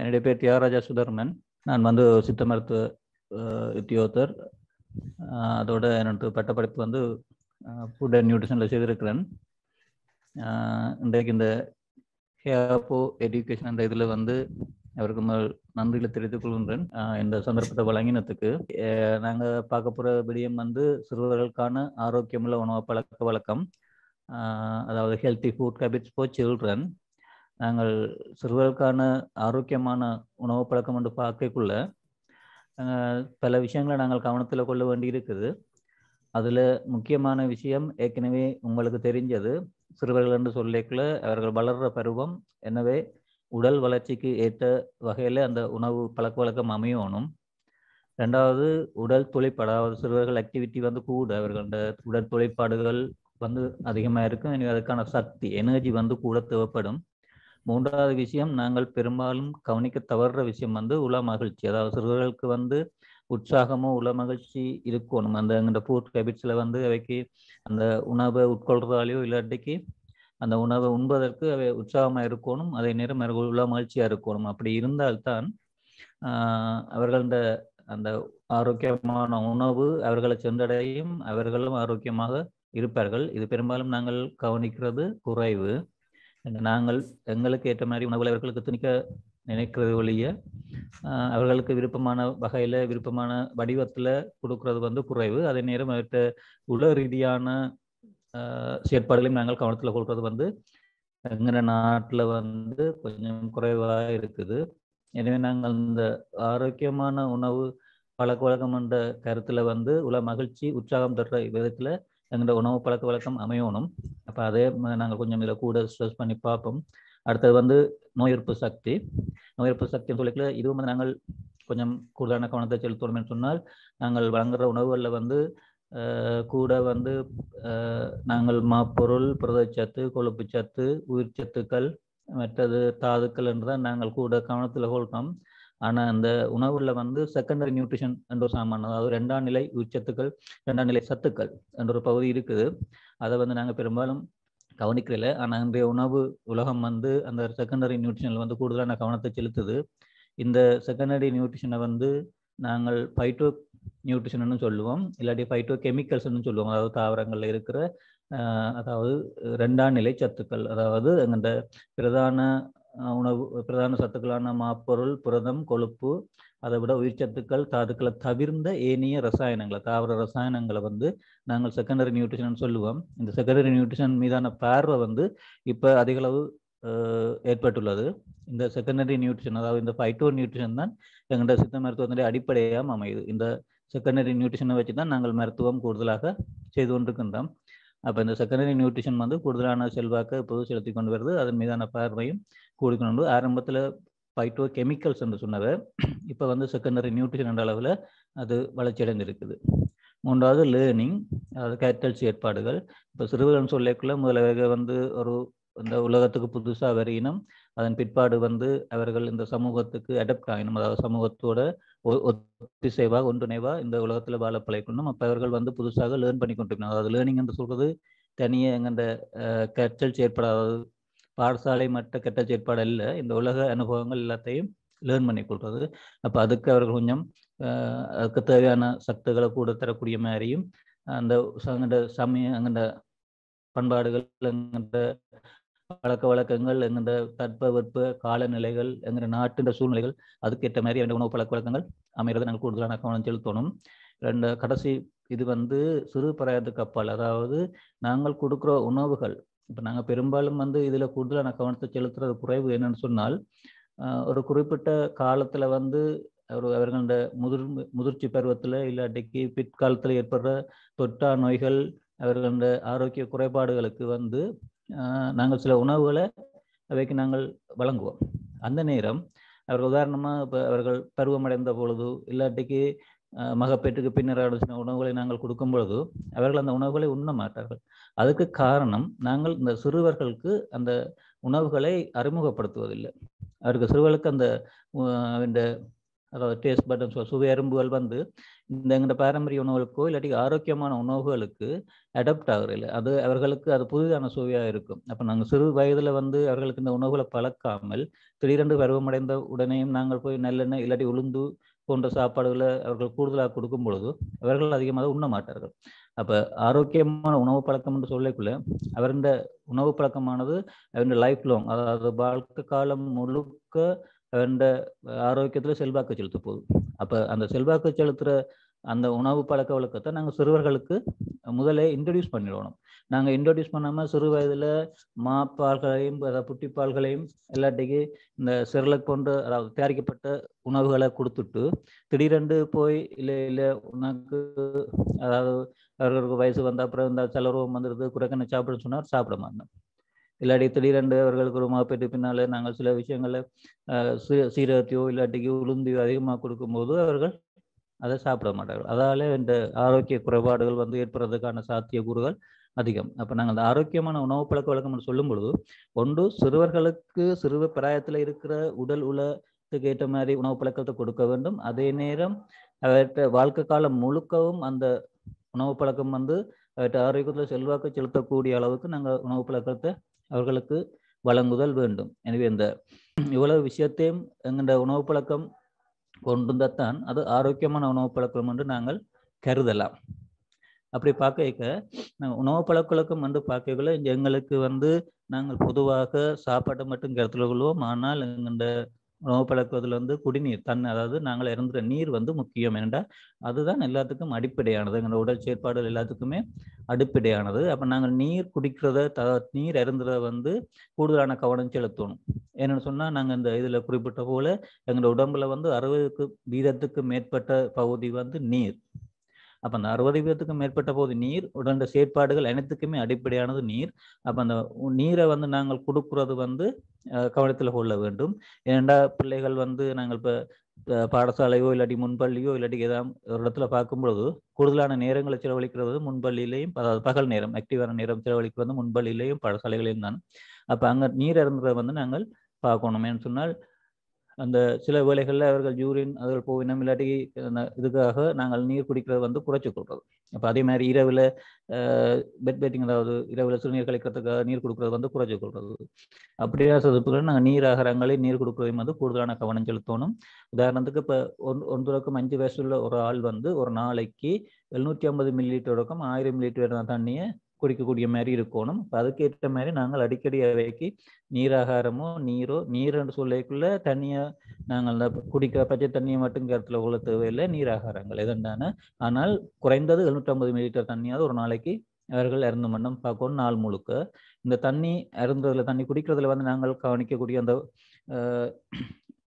என்னுடைய பேர் தியாகராஜா சுதர்மன் நான் வந்து சித்த மருத்துவ உத்தியோகத்தர் அதோட என்னோட பட்டப்படிப்பு வந்து ஃபுட் அண்ட் நியூட்ரிஷனில் செய்திருக்கிறேன் இன்றைக்கு இந்த ஹேப்போ எஜுகேஷன் என்ற இதில் வந்து அவருக்கு நன்றிகளை தெரிவித்துக் கொள்கின்றேன் இந்த சந்தர்ப்பத்தை வழங்கினத்துக்கு நாங்கள் பார்க்க போகிற விடியம் வந்து சிறுவர்களுக்கான ஆரோக்கியமுள்ள உணவு பழக்க வழக்கம் அதாவது healthy food habits for children நாங்கள் சிறுவர்களுக்கான ஆரோக்கியமான உணவு பழக்கம் என்று பார்க்கக்குள்ள பல விஷயங்களை நாங்கள் கவனத்தில் கொள்ள வேண்டி இருக்குது அதில் முக்கியமான விஷயம் ஏற்கனவே உங்களுக்கு தெரிஞ்சது சிறுவர்கள் என்று சொல்லிக்கல அவர்கள் வளர்கிற பருவம் எனவே உடல் வளர்ச்சிக்கு ஏற்ற வகையில் அந்த உணவு பழக்க வழக்கம் அமையணும் ரெண்டாவது உடல் தொழிற்பாடு அதாவது சிறுவர்கள் ஆக்டிவிட்டி வந்து கூட அவர்களோட உடல் தொழிற்பாடுகள் வந்து அதிகமாக இருக்கும் அதுக்கான சக்தி எனர்ஜி வந்து கூட தேவைப்படும் மூன்றாவது விஷயம் நாங்கள் பெரும்பாலும் கவனிக்க தவறுற விஷயம் வந்து உல மகிழ்ச்சி அதாவது சிறுவர்களுக்கு வந்து உற்சாகமும் உல மகிழ்ச்சி இருக்கணும் அந்த அந்த ஃபுட் ஹேபிட்ஸில் வந்து அவைக்கு அந்த உணவை உட்கொள்றதாலேயோ இல்லாட்டிக்கு அந்த உணவை உண்பதற்கு அவை உற்சாகமாக இருக்கணும் அதே நேரம் உல மகிழ்ச்சியாக இருக்கணும் அப்படி இருந்தால்தான் அவர்கள் இந்த அந்த ஆரோக்கியமான உணவு அவர்களை சென்றடையும் அவர்களும் ஆரோக்கியமாக இருப்பார்கள் இது பெரும்பாலும் நாங்கள் கவனிக்கிறது குறைவு நாங்கள் எங்களுக்கு ஏற்ற மாதிரி உணவுகளை அவர்களுக்கு திணிக்க நினைக்கிறது ஒழிய அவர்களுக்கு விருப்பமான வகையில் விருப்பமான வடிவத்தில் கொடுக்கறது வந்து குறைவு அதே நேரம் அவற்ற உடல் ரீதியான செயற்பாடுகளையும் நாங்கள் கவனத்தில் கொள்வது வந்து எங்கிற நாட்டில் வந்து கொஞ்சம் குறைவாக இருக்குது எனவே நாங்கள் இந்த ஆரோக்கியமான உணவு பழக்க வழக்கம் என்ற கருத்தில் வந்து உல மகிழ்ச்சி உற்சாகம் தர்ற விதத்தில் எங்களோட உணவு பழக்க வழக்கம் அமையணும் அப்போ அதே நாங்கள் கொஞ்சம் இதில் கூட ஸ்ட்ரெஸ் பண்ணி பார்ப்போம் அடுத்தது வந்து நோய் எதிர்ப்பு சக்தி நோய் எதிர்ப்பு சக்தின்னு சொல்லிக்கல இதுவும் வந்து நாங்கள் கொஞ்சம் கூடுதலான கவனத்தை செலுத்தணும்னு சொன்னால் நாங்கள் வழங்குற உணவுகளில் வந்து கூட வந்து நாங்கள் மாப்பொருள் புரதச்சத்து உயிர் உயிர்ச்சத்துக்கள் மற்றது தாதுக்கள் என்று தான் நாங்கள் கூட கவனத்தில் கொள்கிறோம் ஆனால் அந்த உணவுல வந்து செகண்டரி நியூட்ரிஷன் என்ற ஒரு சாமான் அதாவது ரெண்டாம் நிலை உச்சத்துக்கள் ரெண்டாம் நிலை சத்துக்கள் என்ற ஒரு பகுதி இருக்குது அதை வந்து நாங்கள் பெரும்பாலும் கவனிக்கிறல ஆனால் இன்றைய உணவு உலகம் வந்து அந்த செகண்டரி நியூட்ரிஷனில் வந்து கூடுதலான கவனத்தை செலுத்துது இந்த செகண்டரி நியூட்ரிஷனை வந்து நாங்கள் பைட்டோ நியூட்ரிஷன் சொல்லுவோம் இல்லாட்டி பைட்டோ கெமிக்கல்ஸ்னு சொல்லுவோம் அதாவது தாவரங்களில் இருக்கிற அதாவது ரெண்டாம் நிலை சத்துக்கள் அதாவது எங்கள்கிட்ட பிரதான உணவு பிரதான சத்துக்களான மாப்பொருள் புரதம் கொழுப்பு அதை விட உயிர் சத்துக்கள் தாதுக்களை தவிர்ந்த ஏனைய ரசாயனங்களை தாவர ரசாயனங்களை வந்து நாங்கள் செகண்டரி நியூட்ரிஷன் சொல்லுவோம் இந்த செகண்டரி நியூட்ரிஷன் மீதான பார்வை வந்து இப்போ அதிகளவு ஏற்பட்டுள்ளது இந்த செகண்டரி நியூட்ரிஷன் அதாவது இந்த ஃபைட்டோ நியூட்ரிஷன் தான் எங்கள்கிட்ட சித்த மருத்துவத்தினுடைய அடிப்படையாக அமையுது இந்த செகண்டரி நியூட்ரிஷனை வச்சு தான் நாங்கள் மருத்துவம் கூடுதலாக செய்து கொண்டிருக்கின்றோம் அப்போ இந்த செகண்டரி நியூட்ரிஷன் வந்து கூடுதலான செல்வாக்க இப்போது செலுத்தி கொண்டு வருது அதன் மீதான பார்வையும் கொடுக்கணும் ஆரம்பத்தில் பைட்டோ கெமிக்கல்ஸ் என்று சொன்னதை இப்போ வந்து செகண்டரி நியூட்ரிஷன் என்ற அளவில் அது வளர்ச்சி அடைந்திருக்குது மூன்றாவது லேர்னிங் அதாவது கேட்டல்ஸ் ஏற்பாடுகள் இப்போ சிறுவர்கள் சொல்லக்குள்ள முதலாக வந்து ஒரு இந்த உலகத்துக்கு புதுசாக வர இனம் அதன் பிற்பாடு வந்து அவர்கள் இந்த சமூகத்துக்கு அடப்ட் ஆகினும் அதாவது சமூகத்தோட ஒத்திசைவாக ஒன்றிணைவாக இந்த உலகத்தில் வாழ பழைக்கணும் அப்போ அவர்கள் வந்து புதுசாக லேர்ன் பண்ணி கொண்டிருக்கணும் அதாவது லேர்னிங் என்று சொல்கிறது தனியாக எங்கள்கிட்ட கற்றல் ஏற்படாத பாடசாலை மற்ற கெட்ட செயற்பாடு அல்ல இந்த உலக அனுபவங்கள் எல்லாத்தையும் லேர்ன் பண்ணி கொள்வது அப்போ அதுக்கு அவர்கள் கொஞ்சம் அதுக்கு தேவையான சத்துக்களை கூட தரக்கூடிய மாதிரியும் அந்த அங்கட சமய அங்கட பண்பாடுகள் எங்கட பழக்க வழக்கங்கள் எங்கட தட்பவெட்ப காலநிலைகள் எங்கிற நாட்டின் சூழ்நிலைகள் அதுக்கேற்ற மாதிரி அந்த உணவு பழக்க வழக்கங்கள் அமைகிறது நாங்கள் கூடுதலான கவனம் செலுத்தணும் ரெண்டு கடைசி இது வந்து சிறு பிராயத்துக்கு அப்பால் அதாவது நாங்கள் கொடுக்குற உணவுகள் இப்போ நாங்கள் பெரும்பாலும் வந்து இதில் கூடுதலாக நான் கவனத்தை செலுத்துறது குறைவு என்னன்னு சொன்னால் ஒரு குறிப்பிட்ட காலத்தில் வந்து அவர் அவர்களோட முதிர் முதிர்ச்சி பருவத்தில் இல்லாட்டிக்கு பிற்காலத்தில் ஏற்படுற தொற்றா நோய்கள் அவர்களோட ஆரோக்கிய குறைபாடுகளுக்கு வந்து நாங்கள் சில உணவுகளை அவைக்கு நாங்கள் வழங்குவோம் அந்த நேரம் அவர்கள் உதாரணமாக இப்போ அவர்கள் பருவமடைந்த பொழுது இல்லாட்டிக்கு மகப்பேற்றுக்கு பின்னர் ஆலோசனை உணவுகளை நாங்கள் கொடுக்கும் பொழுது அவர்கள் அந்த உணவுகளை உண்ண மாட்டார்கள் அதுக்கு காரணம் நாங்கள் இந்த சிறுவர்களுக்கு அந்த உணவுகளை அறிமுகப்படுத்துவதில்லை அவருக்கு சிறுவர்களுக்கு அந்த இந்த அதாவது டேஸ்ட் பட்டன்ஸ் சுவை அரும்புகள் வந்து இந்த எங்கள் பாரம்பரிய உணவுகளுக்கோ இல்லாட்டி ஆரோக்கியமான உணவுகளுக்கு அடாப்ட் ஆகுறதில்ல அது அவர்களுக்கு அது புதிதான சுவையாக இருக்கும் அப்போ நாங்கள் சிறு வயதில் வந்து அவர்களுக்கு இந்த உணவுகளை பழக்காமல் திடீரென்று பருவமடைந்த உடனேயும் நாங்கள் போய் நல்லெண்ணெய் இல்லாட்டி உளுந்து போன்ற சாப்பாடுகளை அவர்கள் கூடுதலாக கொடுக்கும் பொழுது அவர்கள் அதிகமாக உண்ண மாட்டார்கள் அப்போ ஆரோக்கியமான உணவு பழக்கம் என்று சொல்லக்குள்ள அவருடைய உணவு பழக்கமானது அவருடைய லைஃப் லாங் அதாவது வாழ்க்கை காலம் முழுக்க அவருடைய ஆரோக்கியத்தில் செல்வாக்கு செலுத்த போகுது அப்போ அந்த செல்வாக்கு செலுத்துகிற அந்த உணவு பழக்க வழக்கத்தை நாங்கள் சிறுவர்களுக்கு முதலே இன்ட்ரடியூஸ் பண்ணிடணும் நாங்கள் இன்ட்ரடியூஸ் பண்ணாமல் சிறு வயதில் மாப்பால்களையும் புட்டிப்பால்களையும் இல்லாட்டிக்கு இந்த சிறலக் போன்ற அதாவது தயாரிக்கப்பட்ட உணவுகளை கொடுத்துட்டு திடீரென்று போய் இல்லை இல்லை உனக்கு அதாவது அவர்களுக்கு வயசு வந்த அப்புறம் இந்த செலவும் வந்துடுது குறைக்கணும் சாப்பிட சொன்னார் சாப்பிட மாட்டோம் இல்லாட்டி திடீரென்று அவர்களுக்கு ஒரு மாப்பீட்டு பின்னால் நாங்கள் சில விஷயங்களை சீரகத்தையோ இல்லாட்டிக்கு உளுந்தியோ அதிகமாக கொடுக்கும்போது அவர்கள் அதை சாப்பிட மாட்டார்கள் அதால் இந்த ஆரோக்கிய குறைபாடுகள் வந்து ஏற்படுறதுக்கான சாத்திய கூறுகள் அதிகம் அப்போ நாங்கள் அந்த ஆரோக்கியமான உணவு பழக்க வழக்கம் சொல்லும் பொழுது ஒன்று சிறுவர்களுக்கு சிறுவ பிராயத்தில் இருக்கிற உடல் உலத்துக்கு ஏற்ற மாதிரி உணவு பழக்கத்தை கொடுக்க வேண்டும் அதே நேரம் அவர்கிட்ட வாழ்க்கை காலம் முழுக்கவும் அந்த உணவு பழக்கம் வந்து ஆரோக்கியத்தில் செல்வாக்கு செலுத்தக்கூடிய அளவுக்கு நாங்கள் உணவு பழக்கத்தை அவர்களுக்கு வழங்குதல் வேண்டும் எனவே இந்த இவ்வளவு விஷயத்தையும் எங்கின்ற உணவு பழக்கம் கொண்டிருந்தால்தான் அது ஆரோக்கியமான உணவு பழக்கம் என்று நாங்கள் கருதலாம் அப்படி பார்க்க உணவு பழக்கழக்கம் வந்து பார்க்கல எங்களுக்கு வந்து நாங்கள் பொதுவாக சாப்பாட்டை மட்டும் கருத்தில் கொள்வோம் ஆனால் எங்கள்கிட்ட உணவு பழக்குவதில் வந்து குடிநீர் தன் அதாவது நாங்கள் இறந்துற நீர் வந்து முக்கியம் ஏன்னா அதுதான் எல்லாத்துக்கும் அடிப்படையானது எங்களோட உடல் செயற்பாடுகள் எல்லாத்துக்குமே அடிப்படையானது அப்போ நாங்கள் நீர் குடிக்கிறத த நீர் இறந்துறத வந்து கூடுதலான கவனம் செலுத்தணும் என்னென்னு சொன்னால் நாங்கள் இந்த இதில் குறிப்பிட்ட போல் எங்களோட உடம்புல வந்து அறுபதுக்கு வீதத்துக்கு மேற்பட்ட பகுதி வந்து நீர் அப்போ அந்த அறுபது வீதத்துக்கும் மேற்பட்ட போது நீர் உடன்ற செயற்பாடுகள் அனைத்துக்குமே அடிப்படையானது நீர் அப்போ அந்த நீரை வந்து நாங்கள் கொடுக்கறது வந்து கவனத்தில் கொள்ள வேண்டும் ஏனெண்டா பிள்ளைகள் வந்து நாங்கள் இப்போ பாடசாலையோ இல்லாட்டி முன்பள்ளியோ இல்லாட்டி ஏதாவது ஒரு இடத்துல பார்க்கும்பொழுது கூடுதலான நேரங்களை செலவழிக்கிறது முன்பள்ளியிலையும் அதாவது பகல் நேரம் ஆக்டிவான நேரம் செலவழிக்கிறது முன்பள்ளியிலையும் பாடசாலைகளையும் தான் அப்போ அங்கே நீர் இருந்ததை வந்து நாங்கள் ஏன்னு சொன்னால் அந்த சில வேலைகளில் அவர்கள் யூரின் அதில் போவினம் இல்லாட்டி இதுக்காக நாங்கள் நீர் குடிக்கிறது வந்து குறைச்சி கொடுக்குறது அப்போ அதே மாதிரி இரவில் பெட் பெட்டிங் அதாவது இரவில் சிறுநீர் கழிக்கிறதுக்காக நீர் கொடுக்குறது வந்து குறைச்சி கொடுக்குறது அப்படியே சதுப்புகள் நாங்கள் நீர் ஆகாரங்களில் நீர் கொடுக்குறதையும் வந்து கூடுதலான கவனம் செலுத்தணும் உதாரணத்துக்கு இப்போ ஒன் ஒன்றுக்கும் அஞ்சு வயசுள்ள ஒரு ஆள் வந்து ஒரு நாளைக்கு எழுநூற்றி ஐம்பது மில்லி லிட்டருக்கும் ஆயிரம் மில்லி லிட்டர் தண்ணியை குடிக்கக்கூடிய மாதிரி இருக்கணும் இப்போ அதுக்கேற்ற மாதிரி நாங்கள் அடிக்கடி அவைக்கு நீராகாரமோ நீரோ நீர் என்று சொல்லக்குள்ள தண்ணியை நாங்கள் குடிக்க பச்சை தண்ணியை மட்டும் கருத்தில் உள்ள தேவையில்லை நீராகாரங்கள் எதுண்டான ஆனால் குறைந்தது எழுநூற்றம்பது மில்லிலிட்டர் தண்ணியாவது ஒரு நாளைக்கு அவர்கள் இறந்து மண்ணும் பார்க்கணும் நாள் முழுக்க இந்த தண்ணி இறந்ததுல தண்ணி குடிக்கிறதுல வந்து நாங்கள் கவனிக்கக்கூடிய அந்த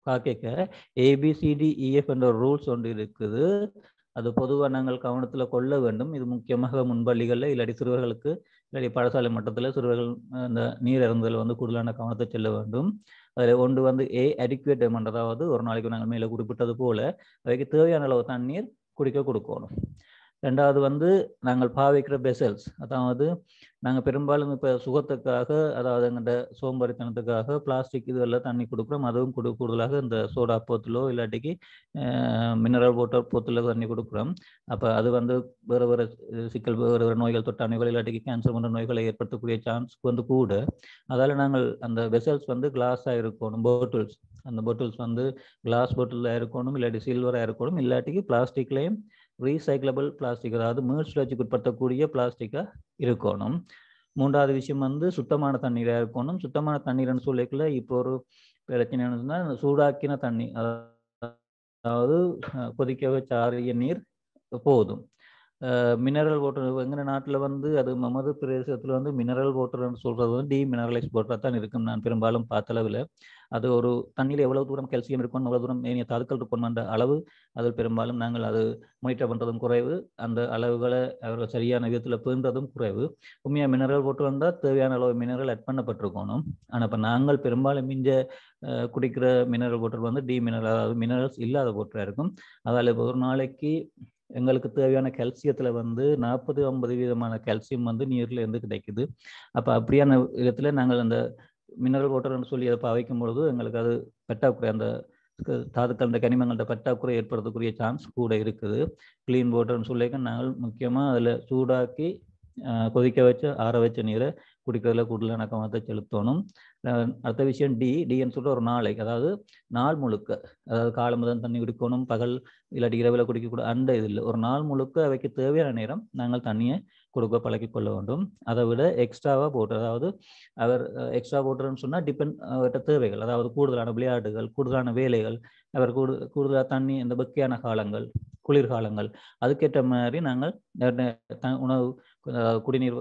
பார்க்க ஏபிசிடிஇஎஃப் e என்ற ரூல்ஸ் ஒன்று இருக்குது அது பொதுவாக நாங்கள் கவனத்தில் கொள்ள வேண்டும் இது முக்கியமாக முன்பள்ளிகளில் இல்லாடி சிறுவர்களுக்கு இல்லாடி பாடசாலை மட்டத்தில் சிறுவர்கள் இந்த நீர் இறந்ததில் வந்து கூடுதலான கவனத்தை செல்ல வேண்டும் அதில் ஒன்று வந்து ஏ அடிக்குவேட் அமௌண்ட் அதாவது ஒரு நாளைக்கு நாங்கள் மேலே குறிப்பிட்டது போல் அவைக்கு தேவையான அளவு தண்ணீர் குடிக்க கொடுக்கணும் ரெண்டாவது வந்து நாங்கள் பாவிக்கிற பெசல்ஸ் அதாவது நாங்கள் பெரும்பாலும் இப்போ சுகத்துக்காக அதாவது எங்கள்கிட்ட சோம்பரித்தனத்துக்காக பிளாஸ்டிக் இதுவெல்லாம் தண்ணி கொடுக்குறோம் அதுவும் கொடு கூடுதலாக இந்த சோடா போத்திலோ இல்லாட்டிக்கு மினரல் வாட்டர் போத்தில் தண்ணி கொடுக்குறோம் அப்போ அது வந்து வேறு வேறு சிக்கல் வேறு வேறு நோய்கள் தொட்டா நோய்கள் இல்லாட்டிக்கு கேன்சர் போன்ற நோய்களை ஏற்படுத்தக்கூடிய சான்ஸ் வந்து கூட அதால் நாங்கள் அந்த வெசல்ஸ் வந்து கிளாஸாக இருக்கணும் பாட்டில்ஸ் அந்த பாட்டில்ஸ் வந்து கிளாஸ் போட்டிலாக இருக்கணும் இல்லாட்டி சில்வராக இருக்கணும் இல்லாட்டிக்கு பிளாஸ்டிக்லேயும் ரீசைக்கிளபிள் பிளாஸ்டிக் அதாவது மீள்சுழற்சிக்கு உட்படுத்தக்கூடிய பிளாஸ்டிக்காக இருக்கணும் மூன்றாவது விஷயம் வந்து சுத்தமான தண்ணீராக இருக்கணும் சுத்தமான தண்ணீர்னு சொல்லிக்கல இப்போ ஒரு பிரச்சனை என்ன சூடாக்கின தண்ணி அதாவது கொதிக்க வச்ச ஆறிய நீர் போதும் மினரல் வாட்டர் எங்கள் நாட்டில் வந்து அது மமது பிரதேசத்தில் வந்து மினரல் வாட்டர்னு சொல்கிறது வந்து டி மினரலைஸ் வாட்டராக தான் இருக்கும் நான் பெரும்பாலும் பார்த்தளவில் அது ஒரு தண்ணியில் எவ்வளோ தூரம் கல்சியம் இருக்கும் எவ்வளோ தூரம் ஏனைய தாதுக்கள் அந்த அளவு அதில் பெரும்பாலும் நாங்கள் அது மானிட்டர் பண்ணுறதும் குறைவு அந்த அளவுகளை அவர்கள் சரியான விதத்தில் பேணுறதும் குறைவு உண்மையாக மினரல் வாட்டர் வந்தால் தேவையான அளவு மினரல் அட் பண்ணப்பட்டிருக்கணும் ஆனால் இப்போ நாங்கள் பெரும்பாலும் மிஞ்ச குடிக்கிற மினரல் வாட்டர் வந்து டி மினரல் மினரல்ஸ் இல்லாத வாட்டராக இருக்கும் அதால் இப்போ ஒரு நாளைக்கு எங்களுக்கு தேவையான கால்சியத்தில் வந்து நாற்பது ஐம்பது வீதமான கால்சியம் வந்து நீரில் இருந்து கிடைக்குது அப்போ அப்படியான விதத்தில் நாங்கள் அந்த மினரல் ஓட்டர்னு சொல்லி அதை பாவிக்கும் பொழுது எங்களுக்கு அது பெட்டாக்குறை அந்த தாதுக்கள் அந்த கனிமங்கள்ட பற்றாக்குறை ஏற்படுறதுக்குரிய சான்ஸ் கூட இருக்குது க்ளீன் ஓட்டர்னு சொல்லிக்க நாங்கள் முக்கியமாக அதில் சூடாக்கி கொதிக்க வச்சு ஆற வச்ச நீரை குடிக்கிறதுல கூடுதல் இணக்கமாக செலுத்தணும் அடுத்த விஷயம் டி டின்னு சொல்லிட்டு ஒரு நாளைக்கு அதாவது நாள் முழுக்க அதாவது காலம் முதல் தண்ணி குடிக்கணும் பகல் இல்லாட்டி இரவில் குடிக்கக்கூடாது அந்த இது இல்லை ஒரு நாள் முழுக்க அவைக்கு தேவையான நேரம் நாங்கள் தண்ணியை கொடுக்க பழக்கி கொள்ள வேண்டும் அதை விட எக்ஸ்ட்ராவாக போட்டு அதாவது அவர் எக்ஸ்ட்ரா போட்டுறன்னு சொன்னால் டிபெண்ட் அவர்கிட்ட தேவைகள் அதாவது கூடுதலான விளையாட்டுகள் கூடுதலான வேலைகள் அவர் கூடு கூடுதலாக தண்ணி இந்த பக்கியான காலங்கள் குளிர்காலங்கள் அதுக்கேற்ற மாதிரி நாங்கள் உணவு குடிநீர்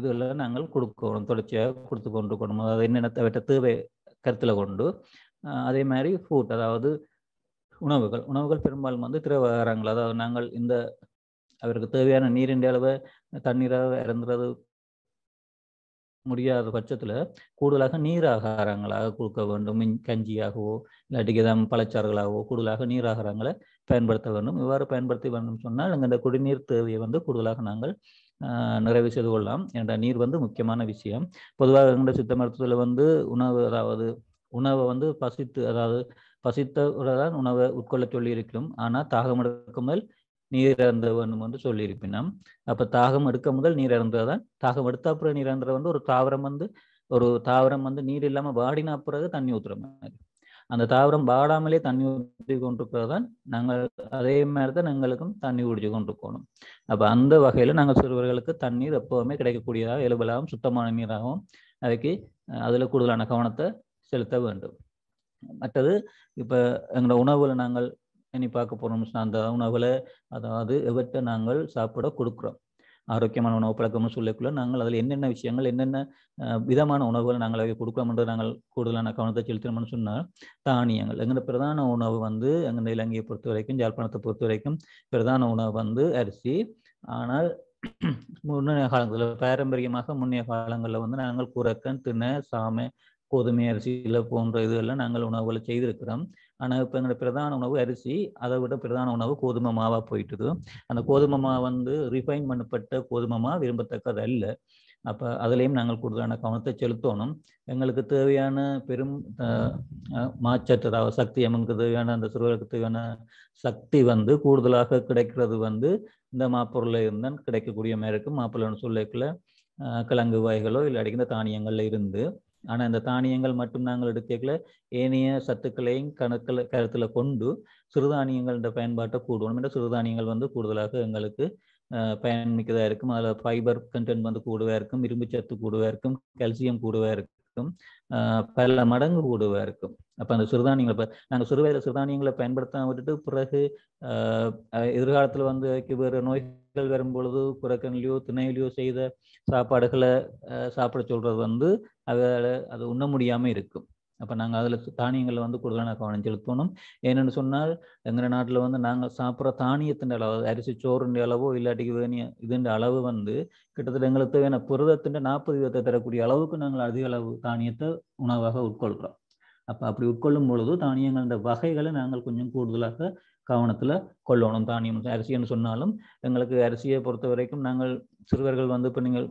இதெல்லாம் நாங்கள் கொடுக்கணும் தொடர்ச்சியாக கொடுத்து கொண்டு கொண்டோம் அதாவது என்னென்ன தேவை கருத்தில் கொண்டு அதே மாதிரி ஃபுட் அதாவது உணவுகள் உணவுகள் பெரும்பாலும் வந்து திரவகாரங்கள் அதாவது நாங்கள் இந்த அவருக்கு தேவையான நீரின் அளவை தண்ணீராக இறந்துறது முடியாத பட்சத்தில் கூடுதலாக நீர் ஆகாரங்களாக கொடுக்க வேண்டும் மின் கஞ்சியாகவோ இல்லாட்டிக்கு ஏதாவது பழச்சாறுகளாகவோ கூடுதலாக நீர் ஆகாரங்களை பயன்படுத்த வேண்டும் இவ்வாறு பயன்படுத்தி வேண்டும் சொன்னால் இந்த குடிநீர் தேவையை வந்து கூடுதலாக நாங்கள் நிறைவு செய்து கொள்ளலாம் ஏன்னா நீர் வந்து முக்கியமான விஷயம் பொதுவாக எங்களுடைய சித்த மருத்துவத்தில் வந்து உணவு அதாவது உணவை வந்து பசித்து அதாவது தான் உணவை உட்கொள்ள சொல்லி ஆனால் தாகம் எடுக்க முதல் நீர் இறந்தவன் வந்து என்று சொல்லியிருப்பினோம் அப்போ தாகம் எடுக்க முதல் நீர் இறந்ததான் தாகம் எடுத்த அப்புறம் நீர் இறந்தது வந்து ஒரு தாவரம் வந்து ஒரு தாவரம் வந்து நீர் இல்லாமல் வாடினா பிறகு தண்ணி ஊற்றுற மாதிரி அந்த தாவரம் வாடாமலே தண்ணி ஊற்றி கொண்டிருக்கிறதான் நாங்கள் அதே மாதிரி தான் எங்களுக்கும் தண்ணி குடிச்சு கொண்டிருக்கணும் அப்போ அந்த வகையில் நாங்கள் சிறுவர்களுக்கு தண்ணீர் எப்போவுமே கிடைக்கக்கூடியதாக எலும்பலாகவும் சுத்தமான நீராகவும் அதுக்கு அதில் கூடுதலான கவனத்தை செலுத்த வேண்டும் மற்றது இப்போ எங்களோட உணவில் நாங்கள் இனி பார்க்க போகிறோம் அந்த உணவில் அதாவது எவற்றை நாங்கள் சாப்பிட கொடுக்குறோம் ஆரோக்கியமான உணவு பழக்கம்னு சொல்லக்குள்ள நாங்கள் அதில் என்னென்ன விஷயங்கள் என்னென்ன விதமான உணவுகளை நாங்கள் அதை கொடுக்கலாம்ன்றது நாங்கள் கூடுதலான கவனத்தை செலுத்தணும்னு சொன்னால் தானியங்கள் எங்களோட பிரதான உணவு வந்து எங்கள் இலங்கையை பொறுத்த வரைக்கும் ஜாழ்ப்பாணத்தை பொறுத்த வரைக்கும் பிரதான உணவு வந்து அரிசி ஆனால் முன்னைய காலங்களில் பாரம்பரியமாக முன்னைய காலங்களில் வந்து நாங்கள் குரக்கன் திணை சாமை கோதுமை அரிசியில் போன்ற இதெல்லாம் நாங்கள் உணவுகளை செய்திருக்கிறோம் ஆனால் இப்போ எங்களோட பிரதான உணவு அரிசி அதை விட பிரதான உணவு கோதுமை மாவாக போயிட்டுது அந்த கோதுமை மாவு வந்து ரிஃபைன் பண்ணப்பட்ட கோதுமை மாவு விரும்பத்தக்கது அல்ல அப்போ அதுலேயும் நாங்கள் கூடுதலான கவனத்தை செலுத்தணும் எங்களுக்கு தேவையான பெரும் மாச்சத்து அதாவது சக்தி எமக்கு தேவையான அந்த சிறுவர்களுக்கு தேவையான சக்தி வந்து கூடுதலாக கிடைக்கிறது வந்து இந்த மாப்பொருளை இருந்தால் கிடைக்கக்கூடிய மாதிரி இருக்கும் மாப்பொருள்னு சொல்லக்குள்ள கிழங்கு வகைகளோ இல்லை அடிக்கின்ற தானியங்கள்ல இருந்து ஆனால் இந்த தானியங்கள் மட்டும் நாங்கள் எடுக்கல ஏனைய சத்துக்களையும் கணக்கில் கருத்தில் கொண்டு இந்த பயன்பாட்டை கூடுவோம் இந்த சிறுதானியங்கள் வந்து கூடுதலாக எங்களுக்கு பயன்மிக்கதாக இருக்கும் அதில் ஃபைபர் கண்டென்ட் வந்து கூடுவாக இருக்கும் இரும்பு சத்து கூடுவாக இருக்கும் கால்சியம் கூடுவாக இருக்கும் இருக்கும் பல மடங்கு கூடுவா இருக்கும் அப்ப அந்த சிறுதானியங்களை நாங்கள் சிறுவயதில் சிறுதானியங்களை பயன்படுத்தாம விட்டுட்டு பிறகு எதிர்காலத்துல வந்து வேறு நோய்கள் வரும்பொழுது புறக்கண்லையோ திணையிலையோ செய்த சாப்பாடுகளை சாப்பிட சொல்றது வந்து அதை அது உண்ண முடியாம இருக்கும் அப்போ நாங்கள் அதில் தானியங்களை வந்து கூடுதலான கவனம் செலுத்தணும் ஏன்னு சொன்னால் எங்கள் நாட்டில் வந்து நாங்கள் சாப்பிட்ற தானியத்தின் அளவு அரிசி சோறுன்ற அளவோ இல்லாட்டிக்கு வேணிய இதுன்ற அளவு வந்து கிட்டத்தட்ட எங்களுக்கு தேவையான புரதத்தின் நாற்பது வீதத்தை தரக்கூடிய அளவுக்கு நாங்கள் அதிக அளவு தானியத்தை உணவாக உட்கொள்கிறோம் அப்போ அப்படி உட்கொள்ளும் பொழுது தானியங்களின் வகைகளை நாங்கள் கொஞ்சம் கூடுதலாக கவனத்தில் கொள்ளணும் தானியம் அரிசின்னு சொன்னாலும் எங்களுக்கு அரிசியை பொறுத்த வரைக்கும் நாங்கள் சிறுவர்கள் வந்து இப்போ நீங்கள்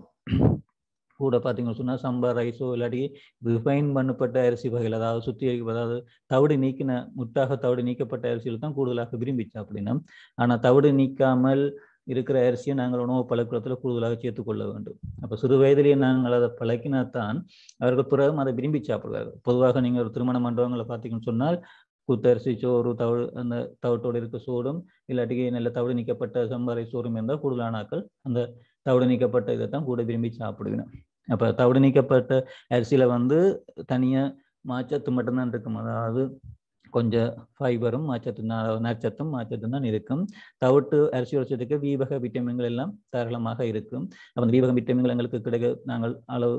கூட பார்த்தீங்கன்னு சொன்னால் சம்பா ரைஸோ இல்லாட்டி ரிஃபைன் பண்ணப்பட்ட அரிசி வகையில் அதாவது சுத்திகரிப்பு அதாவது தவிடு நீக்கின முட்டாக தவிடு நீக்கப்பட்ட அரிசியில் தான் கூடுதலாக விரும்பிச்சு அப்படின்னா ஆனால் தவிடு நீக்காமல் இருக்கிற அரிசியை நாங்கள் உணவு பழக்கத்தில் கூடுதலாக சேர்த்துக்கொள்ள வேண்டும் அப்போ சிறு வயதிலேயே நாங்கள் அதை பழக்கினாத்தான் அவர்கள் பிறகும் அதை விரும்பி சாப்பிடுவார்கள் பொதுவாக நீங்கள் ஒரு திருமண மண்டபங்களை பார்த்தீங்கன்னு சொன்னால் கூத்தரிசி சோறு தவிடு அந்த தவிட்டோடு இருக்க சோடும் இல்லாட்டி நல்ல தவிடு நீக்கப்பட்ட சம்பாரை சோறும் இருந்தால் கூடுதலானாக்கள் அந்த தவிடு நீக்கப்பட்ட இதை தான் கூட விரும்பி சாப்பிடுவேன் அப்போ தவிடு நீக்கப்பட்ட அரிசியில் வந்து தனியாக மாச்சத்து மட்டும்தான் இருக்கும் அதாவது கொஞ்சம் ஃபைபரும் மாச்சத்து நச்சத்தும் மாச்சத்தும் தான் இருக்கும் தவிட்டு அரிசி உரைச்சதுக்கு வீவக விட்டமின்கள் எல்லாம் தாராளமாக இருக்கும் அந்த வீவக விட்டமின்கள் எங்களுக்கு கிடைக்க நாங்கள் அளவு